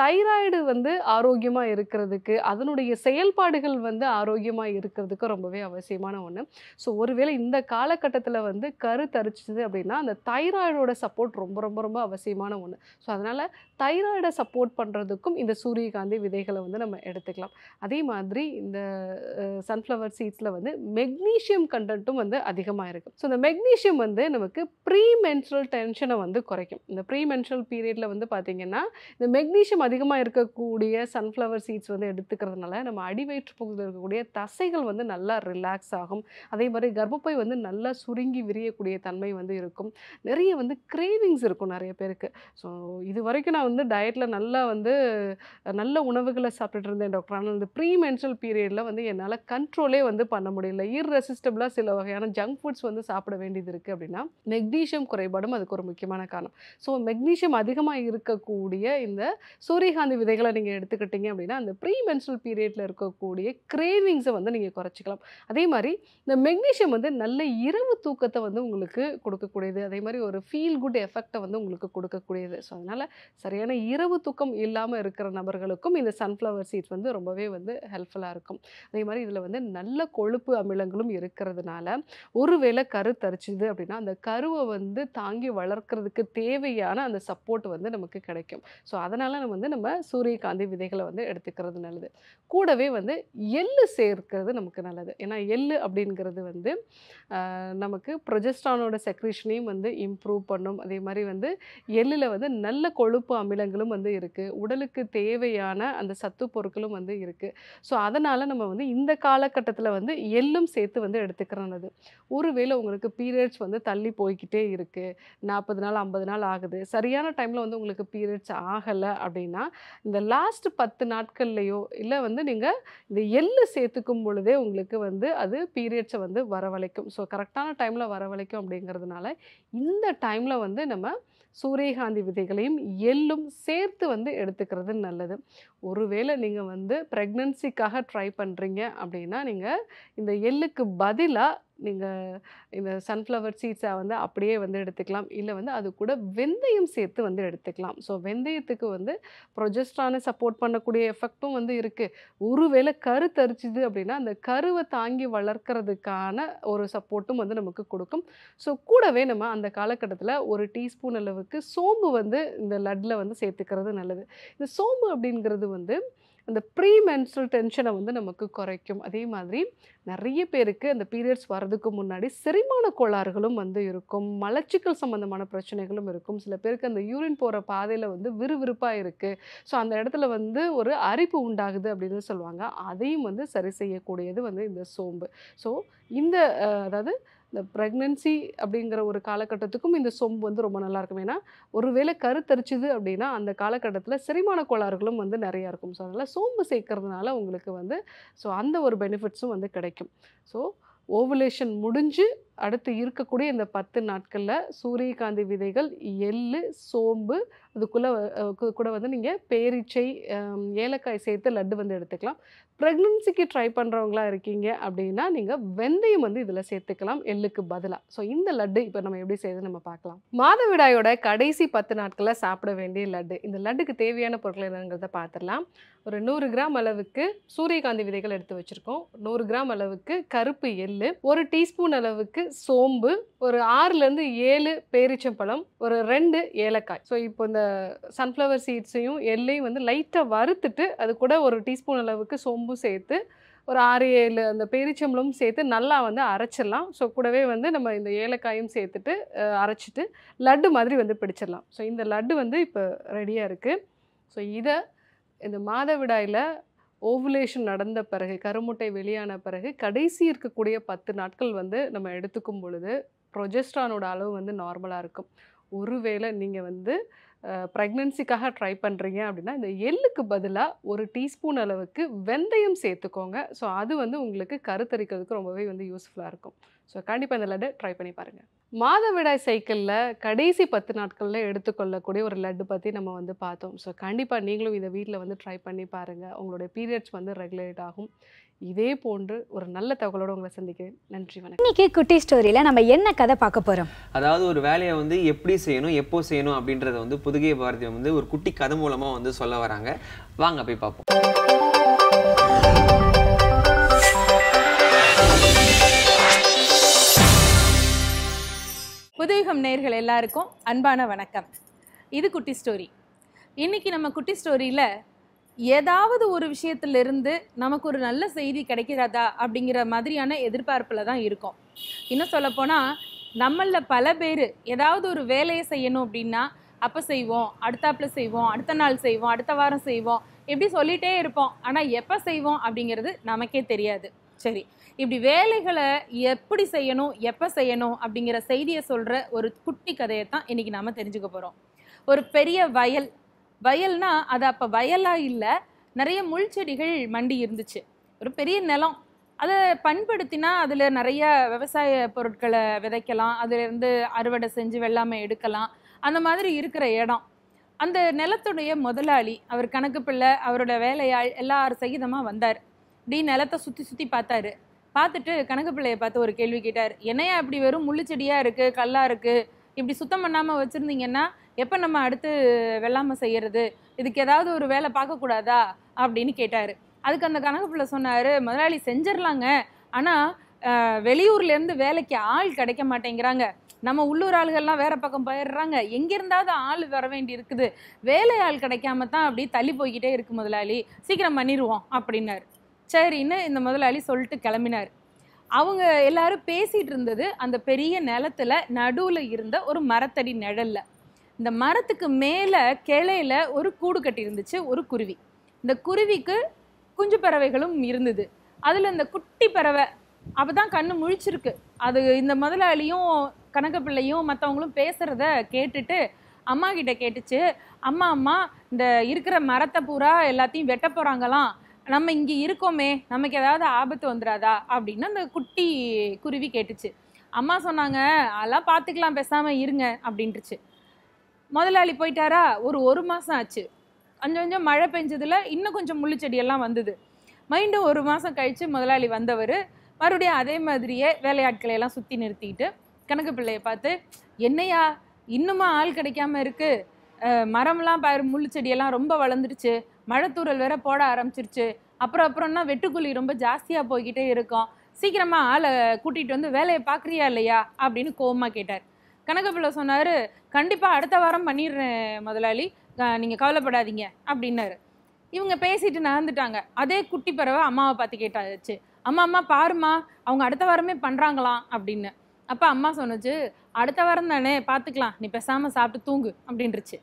தைராய்டு வந்து ஆரோக்கியமாக இருக்கிறதுக்கு அதனுடைய செயல்பாடுகள் வந்து ஆரோக்கியமாக இருக்கிறதுக்கு ரொம்பவே அவசியமான ஒன்று ஸோ ஒருவேளை இந்த காலகட்டத்தில் வந்து கரு தரிச்சிது அப்படின்னா அந்த தைராய்டோட சப்போர்ட் ரொம்ப ரொம்ப ரொம்ப அவசியமான ஒன்று ஸோ அதனால் தைராய்டை சப்போர்ட் பண்ணுறதுக்கும் இந்த சூரியகாந்தி விதைகளை வந்து நம்ம எடுத்துக்கலாம் அதே மாதிரி இந்த சன்ஃப்ளவர் சீட்ஸில் வந்து மெக்னீஷியம் கண்டென்ட்டும் வந்து அதிகமாக இருக்கும் ஸோ இந்த மெக்னீஷியம் வந்து நமக்கு ப்ரீ மென்ஷரல் டென்ஷனை வந்து குறைக்கும் இந்த ப்ரீ மென்சுரல் பீரியடில் வந்து பார்த்திங்கன்னா இந்த மெக்னீஷியம் அதிகமாக இருக்கக்கூடிய சன்ஃப்ளவர் சீட்ஸ் வந்து எடுத்துக்கிறதுனால நம்ம அடிவயிற்று பகுதியில் இருக்கக்கூடிய தசைகள் வந்து நல்லா ரிலாக்ஸ் ஆகும் அதே மாதிரி கர்ப்பப்பை வந்து நல்லா சுருங்கி விரியக்கூடிய தன்மை வந்து இருக்கும் நிறைய வந்து கிரேவிங்ஸ் இருக்கும் நிறைய பேருக்கு ஸோ இது வரைக்கும் நான் வந்து டயட்டில் நல்லா வந்து நல்ல உணவுகளை சாப்பிட்டுட்டு இருந்தேன் டாக்டர் ஆனால் இந்த ப்ரீ மென்சல் பீரியடில் வந்து என்னால் கண்ட்ரோலே வந்து பண்ண முடியல இர்ரெசிஸ்டபிளாக சில வகையான ஜங்க் ஃபுட்ஸ் வந்து சாப்பிட வேண்டியது இருக்குது அப்படின்னா மெக்னீஷியம் குறைபாடும் அதுக்கு ஒரு முக்கியமான காரணம் ஸோ மெக்னீஷியம் அதிகமாக இருக்கக்கூடிய இந்த சு சூரியகாந்தி விதைகளை நீங்கள் எடுத்துக்கிட்டீங்க அப்படின்னா அந்த ப்ரீ மென்ஸ்ட்ரல் பீரியடில் இருக்கக்கூடிய கிரேவிங்ஸை வந்து நீங்கள் குறைச்சிக்கலாம் அதே மாதிரி இந்த மெக்னீஷியம் வந்து நல்ல இரவு தூக்கத்தை வந்து உங்களுக்கு கொடுக்கக்கூடியது அதே மாதிரி ஒரு ஃபீல் குட் எஃபெக்டை வந்து உங்களுக்கு கொடுக்கக்கூடியது ஸோ அதனால் சரியான இரவு தூக்கம் இல்லாமல் இருக்கிற நபர்களுக்கும் இந்த சன்ஃப்ளவர் சீட்ஸ் வந்து ரொம்பவே வந்து ஹெல்ப்ஃபுல்லாக இருக்கும் அதே மாதிரி இதில் வந்து நல்ல கொழுப்பு அமிலங்களும் இருக்கிறதுனால ஒருவேளை கரு தரிச்சுது அப்படின்னா அந்த கருவை வந்து தாங்கி வளர்க்குறதுக்கு தேவையான அந்த சப்போர்ட் வந்து நமக்கு கிடைக்கும் ஸோ அதனால் நம்ம வந்து வந்து நம்ம சூரியகாந்தி விதைகளை வந்து எடுத்துக்கிறது நல்லது கூடவே வந்து எள்ளு சேர்க்கிறது நமக்கு நல்லது ஏன்னா எள்ளு அப்படிங்கிறது வந்து நமக்கு ப்ரொஜெஸ்ட்ரானோட செக்ரேஷனையும் வந்து இம்ப்ரூவ் பண்ணும் அதே மாதிரி வந்து எள்ளில் வந்து நல்ல கொழுப்பு அமிலங்களும் வந்து இருக்குது உடலுக்கு தேவையான அந்த சத்து பொருட்களும் வந்து இருக்குது ஸோ அதனால் நம்ம வந்து இந்த காலகட்டத்தில் வந்து எள்ளும் சேர்த்து வந்து எடுத்துக்கிறது ஒருவேளை உங்களுக்கு பீரியட்ஸ் வந்து தள்ளி போய்கிட்டே இருக்குது நாற்பது நாள் ஐம்பது நாள் ஆகுது சரியான டைமில் வந்து உங்களுக்கு பீரியட்ஸ் ஆகலை அப்படின்னா அப்படின்னா இந்த லாஸ்ட் பத்து நாட்கள்லையோ இல்லை வந்து நீங்கள் இந்த எள்ளு சேர்த்துக்கும் பொழுதே உங்களுக்கு வந்து அது பீரியட்ஸை வந்து வரவழைக்கும் ஸோ கரெக்டான டைமில் வரவழைக்கும் அப்படிங்கிறதுனால இந்த டைமில் வந்து நம்ம சூரியகாந்தி விதைகளையும் எள்ளும் சேர்த்து வந்து எடுத்துக்கிறது நல்லது ஒருவேளை நீங்கள் வந்து ப்ரெக்னன்சிக்காக ட்ரை பண்ணுறீங்க அப்படின்னா நீங்கள் இந்த எள்ளுக்கு பதிலாக நீங்கள் இந்த சன்ஃப்ளவர் சீட்ஸை வந்து அப்படியே வந்து எடுத்துக்கலாம் இல்லை வந்து அது கூட வெந்தயம் சேர்த்து வந்து எடுத்துக்கலாம் ஸோ வெந்தயத்துக்கு வந்து ப்ரொஜெஸ்ட்ரானை சப்போர்ட் பண்ணக்கூடிய எஃபெக்டும் வந்து இருக்குது ஒருவேளை கரு தரிச்சுது அப்படின்னா அந்த கருவை தாங்கி வளர்க்குறதுக்கான ஒரு சப்போர்ட்டும் வந்து நமக்கு கொடுக்கும் ஸோ கூடவே நம்ம அந்த காலகட்டத்தில் ஒரு டீஸ்பூன் அளவுக்கு சோம்பு வந்து இந்த லட்டில் வந்து சேர்த்துக்கிறது நல்லது இந்த சோம்பு அப்படிங்கிறது வந்து அந்த ப்ரீ மென்சுரல் டென்ஷனை வந்து நமக்கு குறைக்கும் அதே மாதிரி நிறைய பேருக்கு அந்த பீரியட்ஸ் வர்றதுக்கு முன்னாடி செரிமான கோளாறுகளும் வந்து இருக்கும் மலச்சிக்கல் சம்மந்தமான பிரச்சனைகளும் இருக்கும் சில பேருக்கு அந்த யூரின் போகிற பாதையில் வந்து விறுவிறுப்பாக இருக்குது ஸோ அந்த இடத்துல வந்து ஒரு அரிப்பு உண்டாகுது அப்படின்னு சொல்லுவாங்க அதையும் வந்து சரி செய்யக்கூடியது வந்து இந்த சோம்பு ஸோ இந்த அதாவது இந்த ப்ரெக்னென்சி அப்படிங்கிற ஒரு காலகட்டத்துக்கும் இந்த சொம்பு வந்து ரொம்ப நல்லா இருக்கும் ஏன்னா ஒருவேளை கருத்தரிச்சுது அப்படின்னா அந்த காலகட்டத்தில் செரிமான கோளாறுகளும் வந்து நிறையா இருக்கும் ஸோ அதனால் சோம்பு சேர்க்கறதுனால உங்களுக்கு வந்து ஸோ அந்த ஒரு பெனிஃபிட்ஸும் வந்து கிடைக்கும் ஸோ ஓவலேஷன் முடிஞ்சு அடுத்து இருக்கக்கூடிய இந்த பத்து நாட்களில் சூரியகாந்தி விதைகள் எள்ளு சோம்பு அதுக்குள்ளே கூட வந்து நீங்கள் பேரிச்சை ஏலக்காய் சேர்த்து லட்டு வந்து எடுத்துக்கலாம் ப்ரெக்னென்சிக்கு ட்ரை பண்ணுறவங்களா இருக்கீங்க அப்படின்னா நீங்கள் வெந்தயம் வந்து இதில் சேர்த்துக்கலாம் எள்ளுக்கு பதிலாக ஸோ இந்த லட்டு இப்போ நம்ம எப்படி செய்து நம்ம பார்க்கலாம் மாதவிடாயோட கடைசி பத்து நாட்களில் சாப்பிட வேண்டிய லட்டு இந்த லட்டுக்கு தேவையான பொருட்கள் என்னங்கிறத பார்த்துடலாம் ஒரு நூறு கிராம் அளவுக்கு சூரியகாந்தி விதைகள் எடுத்து வச்சுருக்கோம் நூறு கிராம் அளவுக்கு கருப்பு எள்ளு ஒரு டீஸ்பூன் அளவுக்கு சோம்பு ஒரு ஆறுலேருந்து ஏழு பேரிச்சம்பழம் ஒரு ரெண்டு ஏலக்காய் ஸோ இப்போ இந்த சன்ஃப்ளவர் சீட்ஸையும் எல்லையும் வந்து லைட்டாக வறுத்துட்டு அது கூட ஒரு டீஸ்பூன் அளவுக்கு சோம்பும் சேர்த்து ஒரு ஆறு ஏழு அந்த பேரிச்சம்பளமும் சேர்த்து நல்லா வந்து அரைச்சிடலாம் ஸோ கூடவே வந்து நம்ம இந்த ஏலக்காயும் சேர்த்துட்டு அரைச்சிட்டு லட்டு மாதிரி வந்து பிடிச்சிடலாம் ஸோ இந்த லட்டு வந்து இப்போ ரெடியாக இருக்குது ஸோ இதை இந்த மாதவிடாயில் ஓவுலேஷன் நடந்த பிறகு கருமுட்டை வெளியான பிறகு கடைசி இருக்கக்கூடிய பத்து நாட்கள் வந்து நம்ம எடுத்துக்கும் பொழுது ப்ரொஜெஸ்ட்ரானோட அளவு வந்து நார்மலாக இருக்கும் ஒருவேளை நீங்கள் வந்து ப்ரெக்னென்சிக்காக ட்ரை பண்ணுறீங்க அப்படின்னா இந்த எள்ளுக்கு பதிலாக ஒரு டீஸ்பூன் அளவுக்கு வெந்தயம் சேர்த்துக்கோங்க ஸோ அது வந்து உங்களுக்கு கருத்தரிக்கிறதுக்கு ரொம்பவே வந்து யூஸ்ஃபுல்லாக இருக்கும் ஸோ கண்டிப்பாக இந்த லட்டு ட்ரை பண்ணி பாருங்கள் மாதவிடாய் சைக்கிளில் கடைசி பத்து நாட்களில் எடுத்துக்கொள்ளக்கூடிய ஒரு லட்டு பற்றி நம்ம வந்து பார்த்தோம் ஸோ கண்டிப்பாக நீங்களும் இதை வீட்டில் வந்து ட்ரை பண்ணி பாருங்கள் உங்களுடைய பீரியட்ஸ் வந்து ரெகுலேட் ஆகும் இதே போன்று ஒரு நல்ல தகவலோடு உங்களை
சந்திக்கிறேன் நன்றி வணக்கம் இன்னைக்கு குட்டி ஸ்டோரியில் நம்ம என்ன கதை பார்க்க போகிறோம்
அதாவது ஒரு வேலையை வந்து எப்படி செய்யணும் எப்போ செய்யணும் அப்படின்றத வந்து புதுகை பாரதி வந்து ஒரு குட்டி கதை மூலமாக வந்து சொல்ல வராங்க வாங்க போய் பார்ப்போம்
புதுயுகம் நேர்கள் எல்லாருக்கும் அன்பான வணக்கம் இது குட்டி ஸ்டோரி இன்னைக்கு நம்ம குட்டி ஸ்டோரியில் ஏதாவது ஒரு விஷயத்திலிருந்து நமக்கு ஒரு நல்ல செய்தி கிடைக்கிறதா அப்படிங்கிற மாதிரியான எதிர்பார்ப்பில் தான் இருக்கும் இன்னும் சொல்லப்போனால் நம்மளில் பல பேர் ஏதாவது ஒரு வேலையை செய்யணும் அப்படின்னா அப்போ செய்வோம் அடுத்தாப்பில் செய்வோம் அடுத்த நாள் செய்வோம் அடுத்த வாரம் செய்வோம் இப்படி சொல்லிகிட்டே இருப்போம் ஆனால் எப்போ செய்வோம் அப்படிங்கிறது நமக்கே தெரியாது சரி இப்படி வேலைகளை எப்படி செய்யணும் எப்போ செய்யணும் அப்படிங்கிற செய்தியை சொல்கிற ஒரு குட்டி கதையை தான் இன்றைக்கி நாம் தெரிஞ்சுக்க போகிறோம் ஒரு பெரிய வயல் வயல்னா அது அப்போ வயலாக இல்லை நிறைய முள் செடிகள் மண்டி இருந்துச்சு ஒரு பெரிய நிலம் அதை பண்படுத்தினா அதில் நிறைய விவசாய பொருட்களை விதைக்கலாம் அதுலேருந்து அறுவடை செஞ்சு வெள்ளாமை எடுக்கலாம் அந்த மாதிரி இருக்கிற இடம் அந்த நிலத்துடைய முதலாளி அவர் கணக்கு பிள்ளை அவரோட வேலையாள் எல்லாரும் சகிதமாக வந்தார் இப்படி நிலத்தை சுற்றி சுற்றி பார்த்தாரு பார்த்துட்டு கணக்கு பிள்ளையை பார்த்து ஒரு கேள்வி கேட்டார் என்னையா இப்படி வெறும் முள்ளு செடியாக இருக்குது கல்லாக இருக்குது இப்படி சுத்தம் பண்ணாமல் வச்சுருந்தீங்கன்னா எப்போ நம்ம அடுத்து வெள்ளாமை செய்கிறது இதுக்கு ஏதாவது ஒரு வேலை பார்க்கக்கூடாதா அப்படின்னு கேட்டார் அதுக்கு அந்த கணக்கு பிள்ளை சொன்னார் முதலாளி செஞ்சிடலாங்க ஆனால் வெளியூர்லேருந்து வேலைக்கு ஆள் கிடைக்க மாட்டேங்கிறாங்க நம்ம உள்ளூர் ஆளுகள்லாம் வேற பக்கம் போயிடுறாங்க எங்கிருந்தாவது ஆள் வர வேண்டி இருக்குது வேலை ஆள் கிடைக்காம தான் அப்படி தள்ளி போய்கிட்டே இருக்கு முதலாளி சீக்கிரம் பண்ணிடுவோம் அப்படின்னாரு சரின்னு இந்த முதலாளி சொல்லிட்டு கிளம்பினார் அவங்க எல்லாரும் பேசிகிட்டு இருந்தது அந்த பெரிய நிலத்துல நடுவில் இருந்த ஒரு மரத்தடி நிழலில் இந்த மரத்துக்கு மேலே கிளையில் ஒரு கூடு கட்டி இருந்துச்சு ஒரு குருவி இந்த குருவிக்கு குஞ்சு பறவைகளும் இருந்தது அதில் இந்த குட்டி பறவை அப்போ தான் கண்ணு முழிச்சிருக்கு அது இந்த முதலாளியும் கனகப்பிள்ளையும் மற்றவங்களும் பேசுகிறத கேட்டுட்டு அம்மா கிட்ட கேட்டுச்சு அம்மா அம்மா இந்த இருக்கிற மரத்தை பூரா எல்லாத்தையும் வெட்ட போகிறாங்களாம் நம்ம இங்கே இருக்கோமே நமக்கு ஏதாவது ஆபத்து வந்துடாதா அப்படின்னு அந்த குட்டி குருவி கேட்டுச்சு அம்மா சொன்னாங்க அதெல்லாம் பார்த்துக்கலாம் பேசாமல் இருங்க அப்படின்ட்டுச்சு முதலாளி போயிட்டாரா ஒரு ஒரு மாதம் ஆச்சு கொஞ்சம் கொஞ்சம் மழை பெஞ்சதில் இன்னும் கொஞ்சம் முள்ளுச்செடியெல்லாம் வந்தது மைண்டும் ஒரு மாதம் கழித்து முதலாளி வந்தவர் மறுபடியும் அதே மாதிரியே வேலையாட்களை எல்லாம் சுற்றி நிறுத்திக்கிட்டு கணக்கு பிள்ளையை பார்த்து என்னையா இன்னுமா ஆள் கிடைக்காம இருக்குது மரம்லாம் பாரு முள்ளுச்செடியெல்லாம் ரொம்ப வளர்ந்துருச்சு மழை தூரல் வேற போட ஆரம்பிச்சிருச்சு அப்புறம் அப்புறம்னா வெட்டுக்குழி ரொம்ப ஜாஸ்தியாக போய்கிட்டே இருக்கும் சீக்கிரமாக ஆளை கூட்டிகிட்டு வந்து வேலையை பார்க்குறியா இல்லையா அப்படின்னு கோவமாக கேட்டார் கனகபிள்ள சொன்னார் கண்டிப்பாக அடுத்த வாரம் பண்ணிடுறேன் முதலாளி நீங்கள் கவலைப்படாதீங்க அப்படின்னாரு இவங்க பேசிட்டு நடந்துட்டாங்க அதே குட்டி பறவை அம்மாவை பார்த்து கேட்டாச்சு அம்மா அம்மா பாருமா அவங்க அடுத்த வாரமே பண்ணுறாங்களாம் அப்படின்னு அப்போ அம்மா சொன்னச்சு அடுத்த வாரம் தானே பார்த்துக்கலாம் நீ பேசாமல் சாப்பிட்டு தூங்கு அப்படின்ருச்சு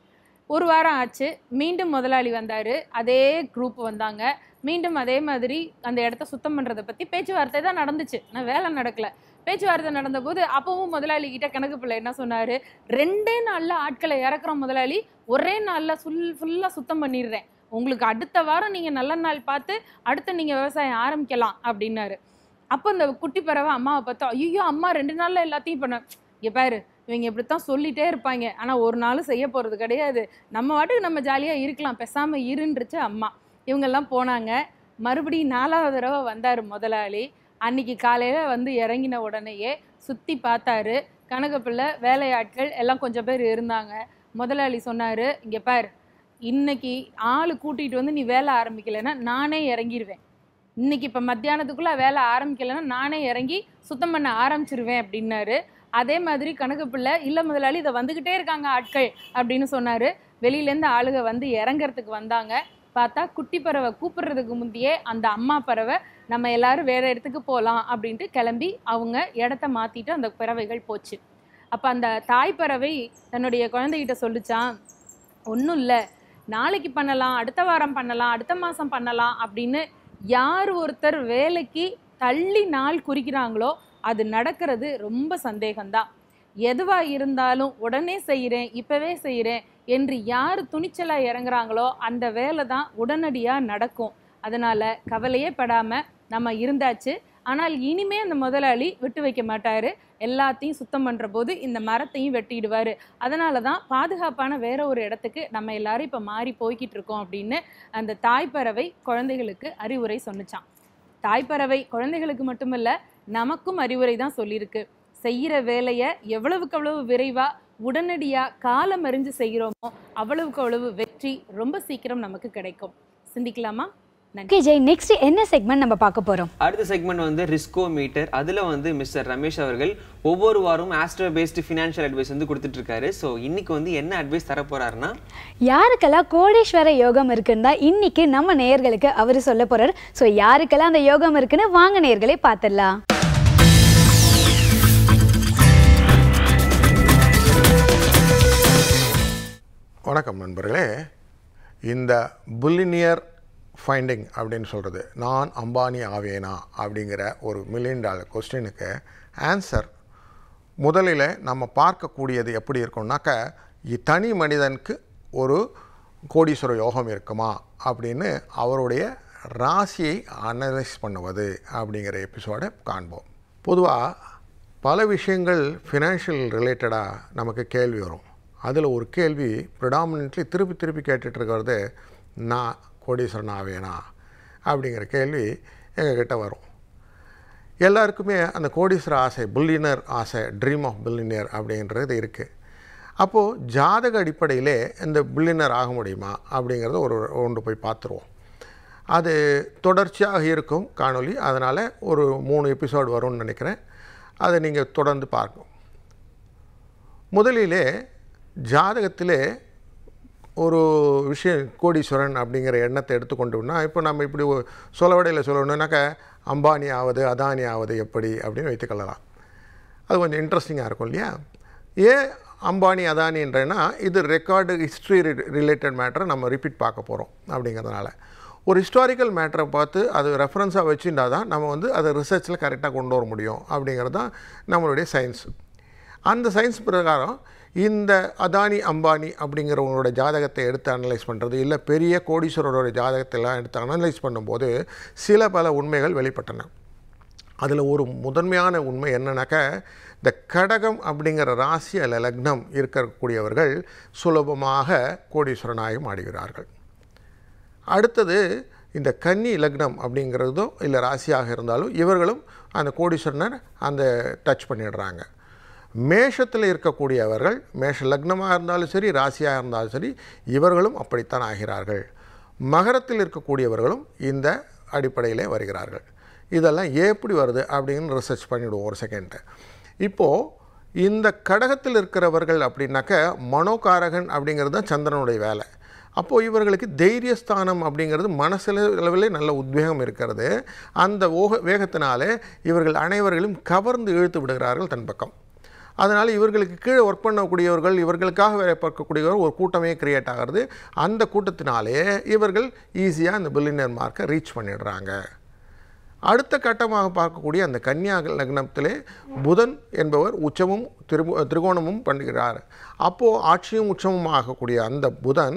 ஒரு வாரம் ஆச்சு மீண்டும் முதலாளி வந்தார் அதே குரூப் வந்தாங்க மீண்டும் அதே மாதிரி அந்த இடத்த சுத்தம் பண்ணுறதை பற்றி பேச்சுவார்த்தை தான் நடந்துச்சு ஆனால் வேலை நடக்கலை பேச்சுவார்த்தை நடந்தபோது அப்பவும் முதலாளி கிட்ட கணக்கு பிள்ளை என்ன சொன்னாரு ரெண்டே நாள்ல ஆட்களை இறக்குற முதலாளி ஒரே நாள்ல ஃபுல் ஃபுல்லாக சுத்தம் பண்ணிடுறேன் உங்களுக்கு அடுத்த வாரம் நீங்க நல்ல நாள் பார்த்து அடுத்து நீங்க விவசாயம் ஆரம்பிக்கலாம் அப்படின்னாரு அப்போ இந்த குட்டி பறவை அம்மாவை பார்த்தா ஐயோ அம்மா ரெண்டு நாள்ல எல்லாத்தையும் பண்ண இங்கே பாரு இவங்க இப்படித்தான் சொல்லிட்டே இருப்பாங்க ஆனால் ஒரு நாளும் செய்ய போகிறது கிடையாது நம்ம வாட்டுக்கு நம்ம ஜாலியாக இருக்கலாம் பெசாமல் இருன்றுச்சு அம்மா இவங்கெல்லாம் போனாங்க மறுபடியும் நாலாவது தடவை வந்தார் முதலாளி அன்னைக்கு காலையில் வந்து இறங்கின உடனேயே சுற்றி பார்த்தாரு கனகப்பிள்ளை வேலையாட்கள் எல்லாம் கொஞ்சம் பேர் இருந்தாங்க முதலாளி சொன்னார் இங்கே பார் இன்னைக்கு ஆள் கூட்டிகிட்டு வந்து நீ வேலை ஆரம்பிக்கலைன்னா நானே இறங்கிடுவேன் இன்னைக்கு இப்போ மத்தியானத்துக்குள்ளே வேலை ஆரம்பிக்கலைன்னா நானே இறங்கி சுத்தம் பண்ண ஆரம்பிச்சிருவேன் அப்படின்னாரு அதே மாதிரி கணக்குப்பிள்ளை இல்லை முதலாளி இதை வந்துக்கிட்டே இருக்காங்க ஆட்கள் அப்படின்னு சொன்னார் வெளியிலேருந்து ஆளுக வந்து இறங்கிறதுக்கு வந்தாங்க பார்த்தா குட்டி பறவை கூப்பிடுறதுக்கு முந்தையே அந்த அம்மா பறவை நம்ம எல்லாரும் வேறு இடத்துக்கு போகலாம் அப்படின்ட்டு கிளம்பி அவங்க இடத்த மாற்றிட்டு அந்த பறவைகள் போச்சு அப்போ அந்த தாய் பறவை தன்னுடைய குழந்தைகிட்ட சொல்லிச்சான் ஒன்றும் இல்லை நாளைக்கு பண்ணலாம் அடுத்த வாரம் பண்ணலாம் அடுத்த மாதம் பண்ணலாம் அப்படின்னு யார் ஒருத்தர் வேலைக்கு தள்ளி நாள் குறிக்கிறாங்களோ அது நடக்கிறது ரொம்ப சந்தேகம்தான் எதுவாக இருந்தாலும் உடனே செய்கிறேன் இப்போவே செய்கிறேன் என்று யார் துணிச்சலாக இறங்குறாங்களோ அந்த வேலை தான் உடனடியாக நடக்கும் அதனால் கவலையே படாமல் நம்ம இருந்தாச்சு ஆனால் இனிமே அந்த முதலாளி விட்டு வைக்க மாட்டார் எல்லாத்தையும் சுத்தம் பண்ணுற போது இந்த மரத்தையும் வெட்டிடுவார் அதனால தான் பாதுகாப்பான வேற ஒரு இடத்துக்கு நம்ம எல்லாரும் இப்போ மாறி போய்கிட்டு இருக்கோம் அப்படின்னு அந்த தாய்ப்பறவை குழந்தைகளுக்கு அறிவுரை சொன்னிச்சான் தாய்ப்பறவை குழந்தைகளுக்கு மட்டுமல்ல நமக்கும் அறிவுரை தான் சொல்லியிருக்கு செய்கிற வேலையை எவ்வளவுக்கு அவ்வளவு விரைவாக உடனடியாக காலம் அறிஞ்சு செய்கிறோமோ அவ்வளவுக்கு அவ்வளவு வெற்றி ரொம்ப சீக்கிரம் நமக்கு கிடைக்கும்
சிந்திக்கலாமா ஓகே ஜெய் நெக்ஸ்ட் என்ன செக்மெண்ட் நம்ம பார்க்க போறோம்
அடுத்த செக்மெண்ட் வந்து ரிஸ்கோ மீட்டர் அதுல வந்து மிஸ்டர் ரமேஷ் அவர்கள் ஒவ்வொரு வாரம் ஆஸ்ட்ரோ பேஸ்ட் ஃபினான்ஷியல் அட்வைஸ் வந்து கொடுத்துட்டு இருக்காரு ஸோ இன்னைக்கு வந்து என்ன அட்வைஸ் தர போறாருன்னா
யாருக்கெல்லாம் கோடீஸ்வர யோகம் இருக்குன்னு தான் இன்னைக்கு நம்ம நேயர்களுக்கு அவர் சொல்ல போறாரு ஸோ யாருக்கெல்லாம் அந்த யோகம் இருக்குன்னு வாங்க நேயர்களை பார்த்துடலாம்
வணக்கம் நண்பர்களே இந்த புல்லினியர் ஃபைண்டிங் அப்படின்னு சொல்கிறது நான் அம்பானி ஆவேனா அப்படிங்கிற ஒரு மில்லியன் டாலர் கொஸ்டினுக்கு ஆன்சர் முதலில் நம்ம பார்க்கக்கூடியது எப்படி இருக்கும்னாக்க தனி மனிதனுக்கு ஒரு கோடீஸ்வர யோகம் இருக்குமா அப்படின்னு அவருடைய ராசியை அனலைஸ் பண்ணுவது அப்படிங்கிற எபிசோடை காண்போம் பொதுவாக பல விஷயங்கள் ஃபினான்ஷியல் ரிலேட்டடாக நமக்கு கேள்வி வரும் அதில் ஒரு கேள்வி ப்ரிடாமினெட்லி திருப்பி திருப்பி கேட்டுட்ருக்கிறது நான் கோடீஸ்வரன் ஆவேனா அப்படிங்கிற கேள்வி எங்கக்கிட்ட வரும் எல்லாருக்குமே அந்த கோடீஸ்வர ஆசை புல்லினர் ஆசை ட்ரீம் ஆஃப் பில்லியனர் அப்படின்றது இருக்குது அப்போது ஜாதக அடிப்படையிலே இந்த புல்லினர் ஆக முடியுமா அப்படிங்கிறத ஒரு ஒன்று போய் பார்த்துருவோம் அது தொடர்ச்சியாக இருக்கும் காணொலி அதனால் ஒரு மூணு எபிசோடு வரும்னு நினைக்கிறேன் அதை நீங்கள் தொடர்ந்து பார்க்கணும் முதலிலே ஜாதகத்திலே ஒரு விஷயம் கோடீஸ்வரன் அப்படிங்கிற எண்ணத்தை எடுத்துக்கொண்டோம்னா இப்போ நம்ம இப்படி சொலவடையில் சொல்லணுன்னாக்கா அம்பானி ஆவது அதானி ஆவது எப்படி அப்படின்னு வைத்துக்கொள்ளலாம் அது கொஞ்சம் இன்ட்ரெஸ்டிங்காக இருக்கும் இல்லையா ஏன் அம்பானி அதானின்றேன்னா இது ரெக்கார்டு ஹிஸ்ட்ரி ரிலேட்டட் மேட்டரை நம்ம ரிப்பீட் பார்க்க போகிறோம் அப்படிங்கிறதுனால ஒரு ஹிஸ்டாரிக்கல் மேட்டரை பார்த்து அது ரெஃபரன்ஸாக வச்சுருந்தா தான் நம்ம வந்து அதை ரிசர்ச்சில் கரெக்டாக கொண்டு வர முடியும் அப்படிங்கிறது தான் நம்மளுடைய சயின்ஸ் அந்த சயின்ஸ் பிரகாரம் இந்த அதானி அம்பானி அப்படிங்கிறவங்களோட ஜாதகத்தை எடுத்து அனலைஸ் பண்ணுறது இல்லை பெரிய கோடீஸ்வரரோட ஜாதகத்தெல்லாம் எடுத்து அனலைஸ் பண்ணும்போது சில பல உண்மைகள் வெளிப்பட்டன அதில் ஒரு முதன்மையான உண்மை என்னன்னாக்க இந்த கடகம் அப்படிங்கிற ராசி அல்ல லக்னம் இருக்கக்கூடியவர்கள் சுலபமாக கோடீஸ்வரனாகி மாடுகிறார்கள் அடுத்தது இந்த கன்னி லக்னம் அப்படிங்கிறதும் இல்லை ராசியாக இருந்தாலும் இவர்களும் அந்த கோடீஸ்வரனை அந்த டச் பண்ணிடுறாங்க மேஷத்தில் இருக்கக்கூடியவர்கள் மேஷ லக்னமாக இருந்தாலும் சரி ராசியாக இருந்தாலும் சரி இவர்களும் அப்படித்தான் ஆகிறார்கள் மகரத்தில் இருக்கக்கூடியவர்களும் இந்த அடிப்படையிலே வருகிறார்கள் இதெல்லாம் எப்படி வருது அப்படின்னு ரிசர்ச் பண்ணிவிடுவோம் ஒரு செகண்டு இப்போது இந்த கடகத்தில் இருக்கிறவர்கள் அப்படின்னாக்க மனோகாரகன் அப்படிங்கிறது தான் சந்திரனுடைய வேலை அப்போது இவர்களுக்கு தைரியஸ்தானம் அப்படிங்கிறது அளவிலே நல்ல உத்வேகம் இருக்கிறது அந்த ஓக வேகத்தினாலே இவர்கள் அனைவர்களும் கவர்ந்து இழுத்து விடுகிறார்கள் தன் பக்கம் அதனால் இவர்களுக்கு கீழே ஒர்க் பண்ணக்கூடியவர்கள் இவர்களுக்காக வேலை பார்க்கக்கூடியவர்கள் ஒரு கூட்டமே கிரியேட் ஆகிறது அந்த கூட்டத்தினாலே இவர்கள் ஈஸியாக இந்த பில்லினர் மார்க்கை ரீச் பண்ணிடுறாங்க அடுத்த கட்டமாக பார்க்கக்கூடிய அந்த கன்னியா லக்னத்திலே புதன் என்பவர் உச்சமும் திரு திருகோணமும் பண்ணுகிறார் அப்போது ஆட்சியும் உச்சமும் ஆகக்கூடிய அந்த புதன்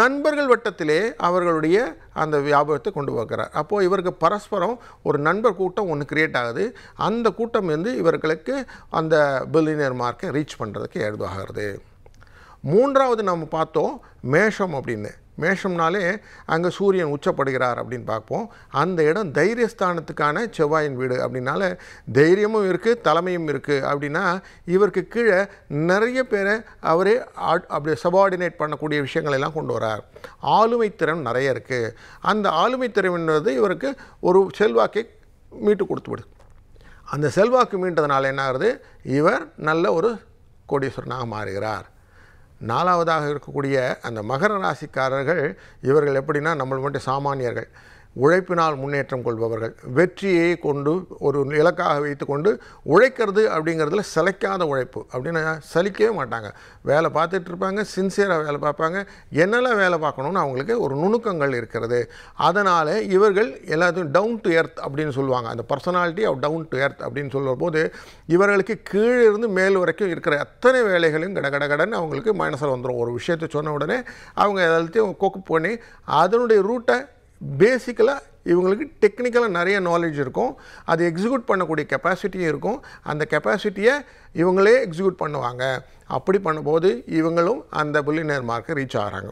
நண்பர்கள் வட்டத்திலே அவர்களுடைய அந்த வியாபாரத்தை கொண்டு வைக்கிறார் அப்போது இவருக்கு பரஸ்பரம் ஒரு நண்பர் கூட்டம் ஒன்று கிரியேட் ஆகுது அந்த கூட்டம் வந்து இவர்களுக்கு அந்த பில்லினியர் மார்க்கை ரீச் பண்ணுறதுக்கு ஏதுவாகிறது மூன்றாவது நம்ம பார்த்தோம் மேஷம் அப்படின்னு மேஷம்னாலே அங்கே சூரியன் உச்சப்படுகிறார் அப்படின்னு பார்ப்போம் அந்த இடம் தைரியஸ்தானத்துக்கான செவ்வாயின் வீடு அப்படின்னால தைரியமும் இருக்குது தலைமையும் இருக்குது அப்படின்னா இவருக்கு கீழே நிறைய பேரை அவரே அப்படியே சபார்டினேட் பண்ணக்கூடிய விஷயங்கள் எல்லாம் கொண்டு வரார் ஆளுமை திறன் நிறைய இருக்குது அந்த ஆளுமை திறன்ன்றது இவருக்கு ஒரு செல்வாக்கை மீட்டு கொடுத்து விடுது அந்த செல்வாக்கு மீண்டதுனால என்ன ஆகுது இவர் நல்ல ஒரு கோடீஸ்வரனாக மாறுகிறார் நாலாவதாக இருக்கக்கூடிய அந்த மகர ராசிக்காரர்கள் இவர்கள் எப்படின்னா நம்மளை மட்டும் சாமானியர்கள் உழைப்பினால் முன்னேற்றம் கொள்பவர்கள் வெற்றியை கொண்டு ஒரு இலக்காக வைத்துக்கொண்டு உழைக்கிறது அப்படிங்கிறதுல சலைக்காத உழைப்பு அப்படின்னு சலிக்கவே மாட்டாங்க வேலை பார்த்துட்டு இருப்பாங்க சின்சியராக வேலை பார்ப்பாங்க என்னெல்லாம் வேலை பார்க்கணும்னு அவங்களுக்கு ஒரு நுணுக்கங்கள் இருக்கிறது அதனால் இவர்கள் எல்லாத்தையும் டவுன் டு எர்த் அப்படின்னு சொல்லுவாங்க அந்த personality of down to earth அப்படின்னு சொல்லும் போது இவர்களுக்கு கீழே இருந்து மேல் வரைக்கும் இருக்கிற அத்தனை வேலைகளையும் கட கட அவங்களுக்கு மனசில் வந்துடும் ஒரு விஷயத்தை சொன்ன உடனே அவங்க எல்லாத்தையும் கொக்கு பண்ணி அதனுடைய ரூட்டை பேசிக்கலாக இவங்களுக்கு டெக்னிக்கலாக நிறைய நாலேஜ் இருக்கும் அது எக்ஸிக்யூட் பண்ணக்கூடிய கெப்பாசிட்டியும் இருக்கும் அந்த கெப்பாசிட்டியை இவங்களே எக்ஸிக்யூட் பண்ணுவாங்க அப்படி பண்ணும்போது இவங்களும் அந்த புள்ளினர் மார்க்கை ரீச் ஆகிறாங்க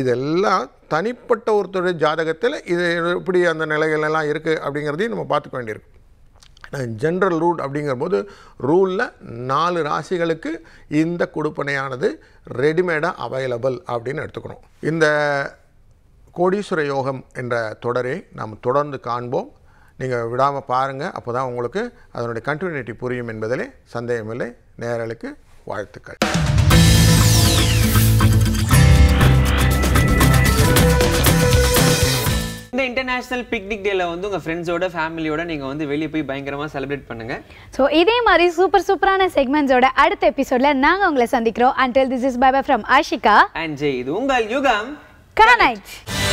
இதெல்லாம் தனிப்பட்ட ஒருத்தருடைய ஜாதகத்தில் இது எப்படி அந்த நிலைகளெல்லாம் இருக்குது அப்படிங்கிறதையும் நம்ம பார்த்துக்க வேண்டியிருக்கு ஜென்ரல் ரூல் அப்படிங்கிற போது ரூலில் நாலு ராசிகளுக்கு இந்த கொடுப்பனையானது ரெடிமேடாக அவைலபிள் அப்படின்னு எடுத்துக்கணும் இந்த கோடீஸ்வர யோகம் என்ற தொடரை நாம் தொடர்ந்து காண்போம் நீங்கள் விடாமல் பாருங்கள் அப்போ தான் உங்களுக்கு அதனுடைய கண்டினியூட்டி புரியும் என்பதிலே சந்தேகமில்லை நேரலுக்கு வாழ்த்துக்கள்
இந்த இன்டர்நேஷனல் பிக்னிக் வந்து ஃப்ரெண்ட்ஸோட வந்து வெளியே போய்
ஸோ இதே மாதிரி சூப்பர் சூப்பரான செக்மெண்ட்ஸோட அடுத்த உங்களை சந்திக்கிறோம் is from Aashika and Jai இது உங்கள் யுகம்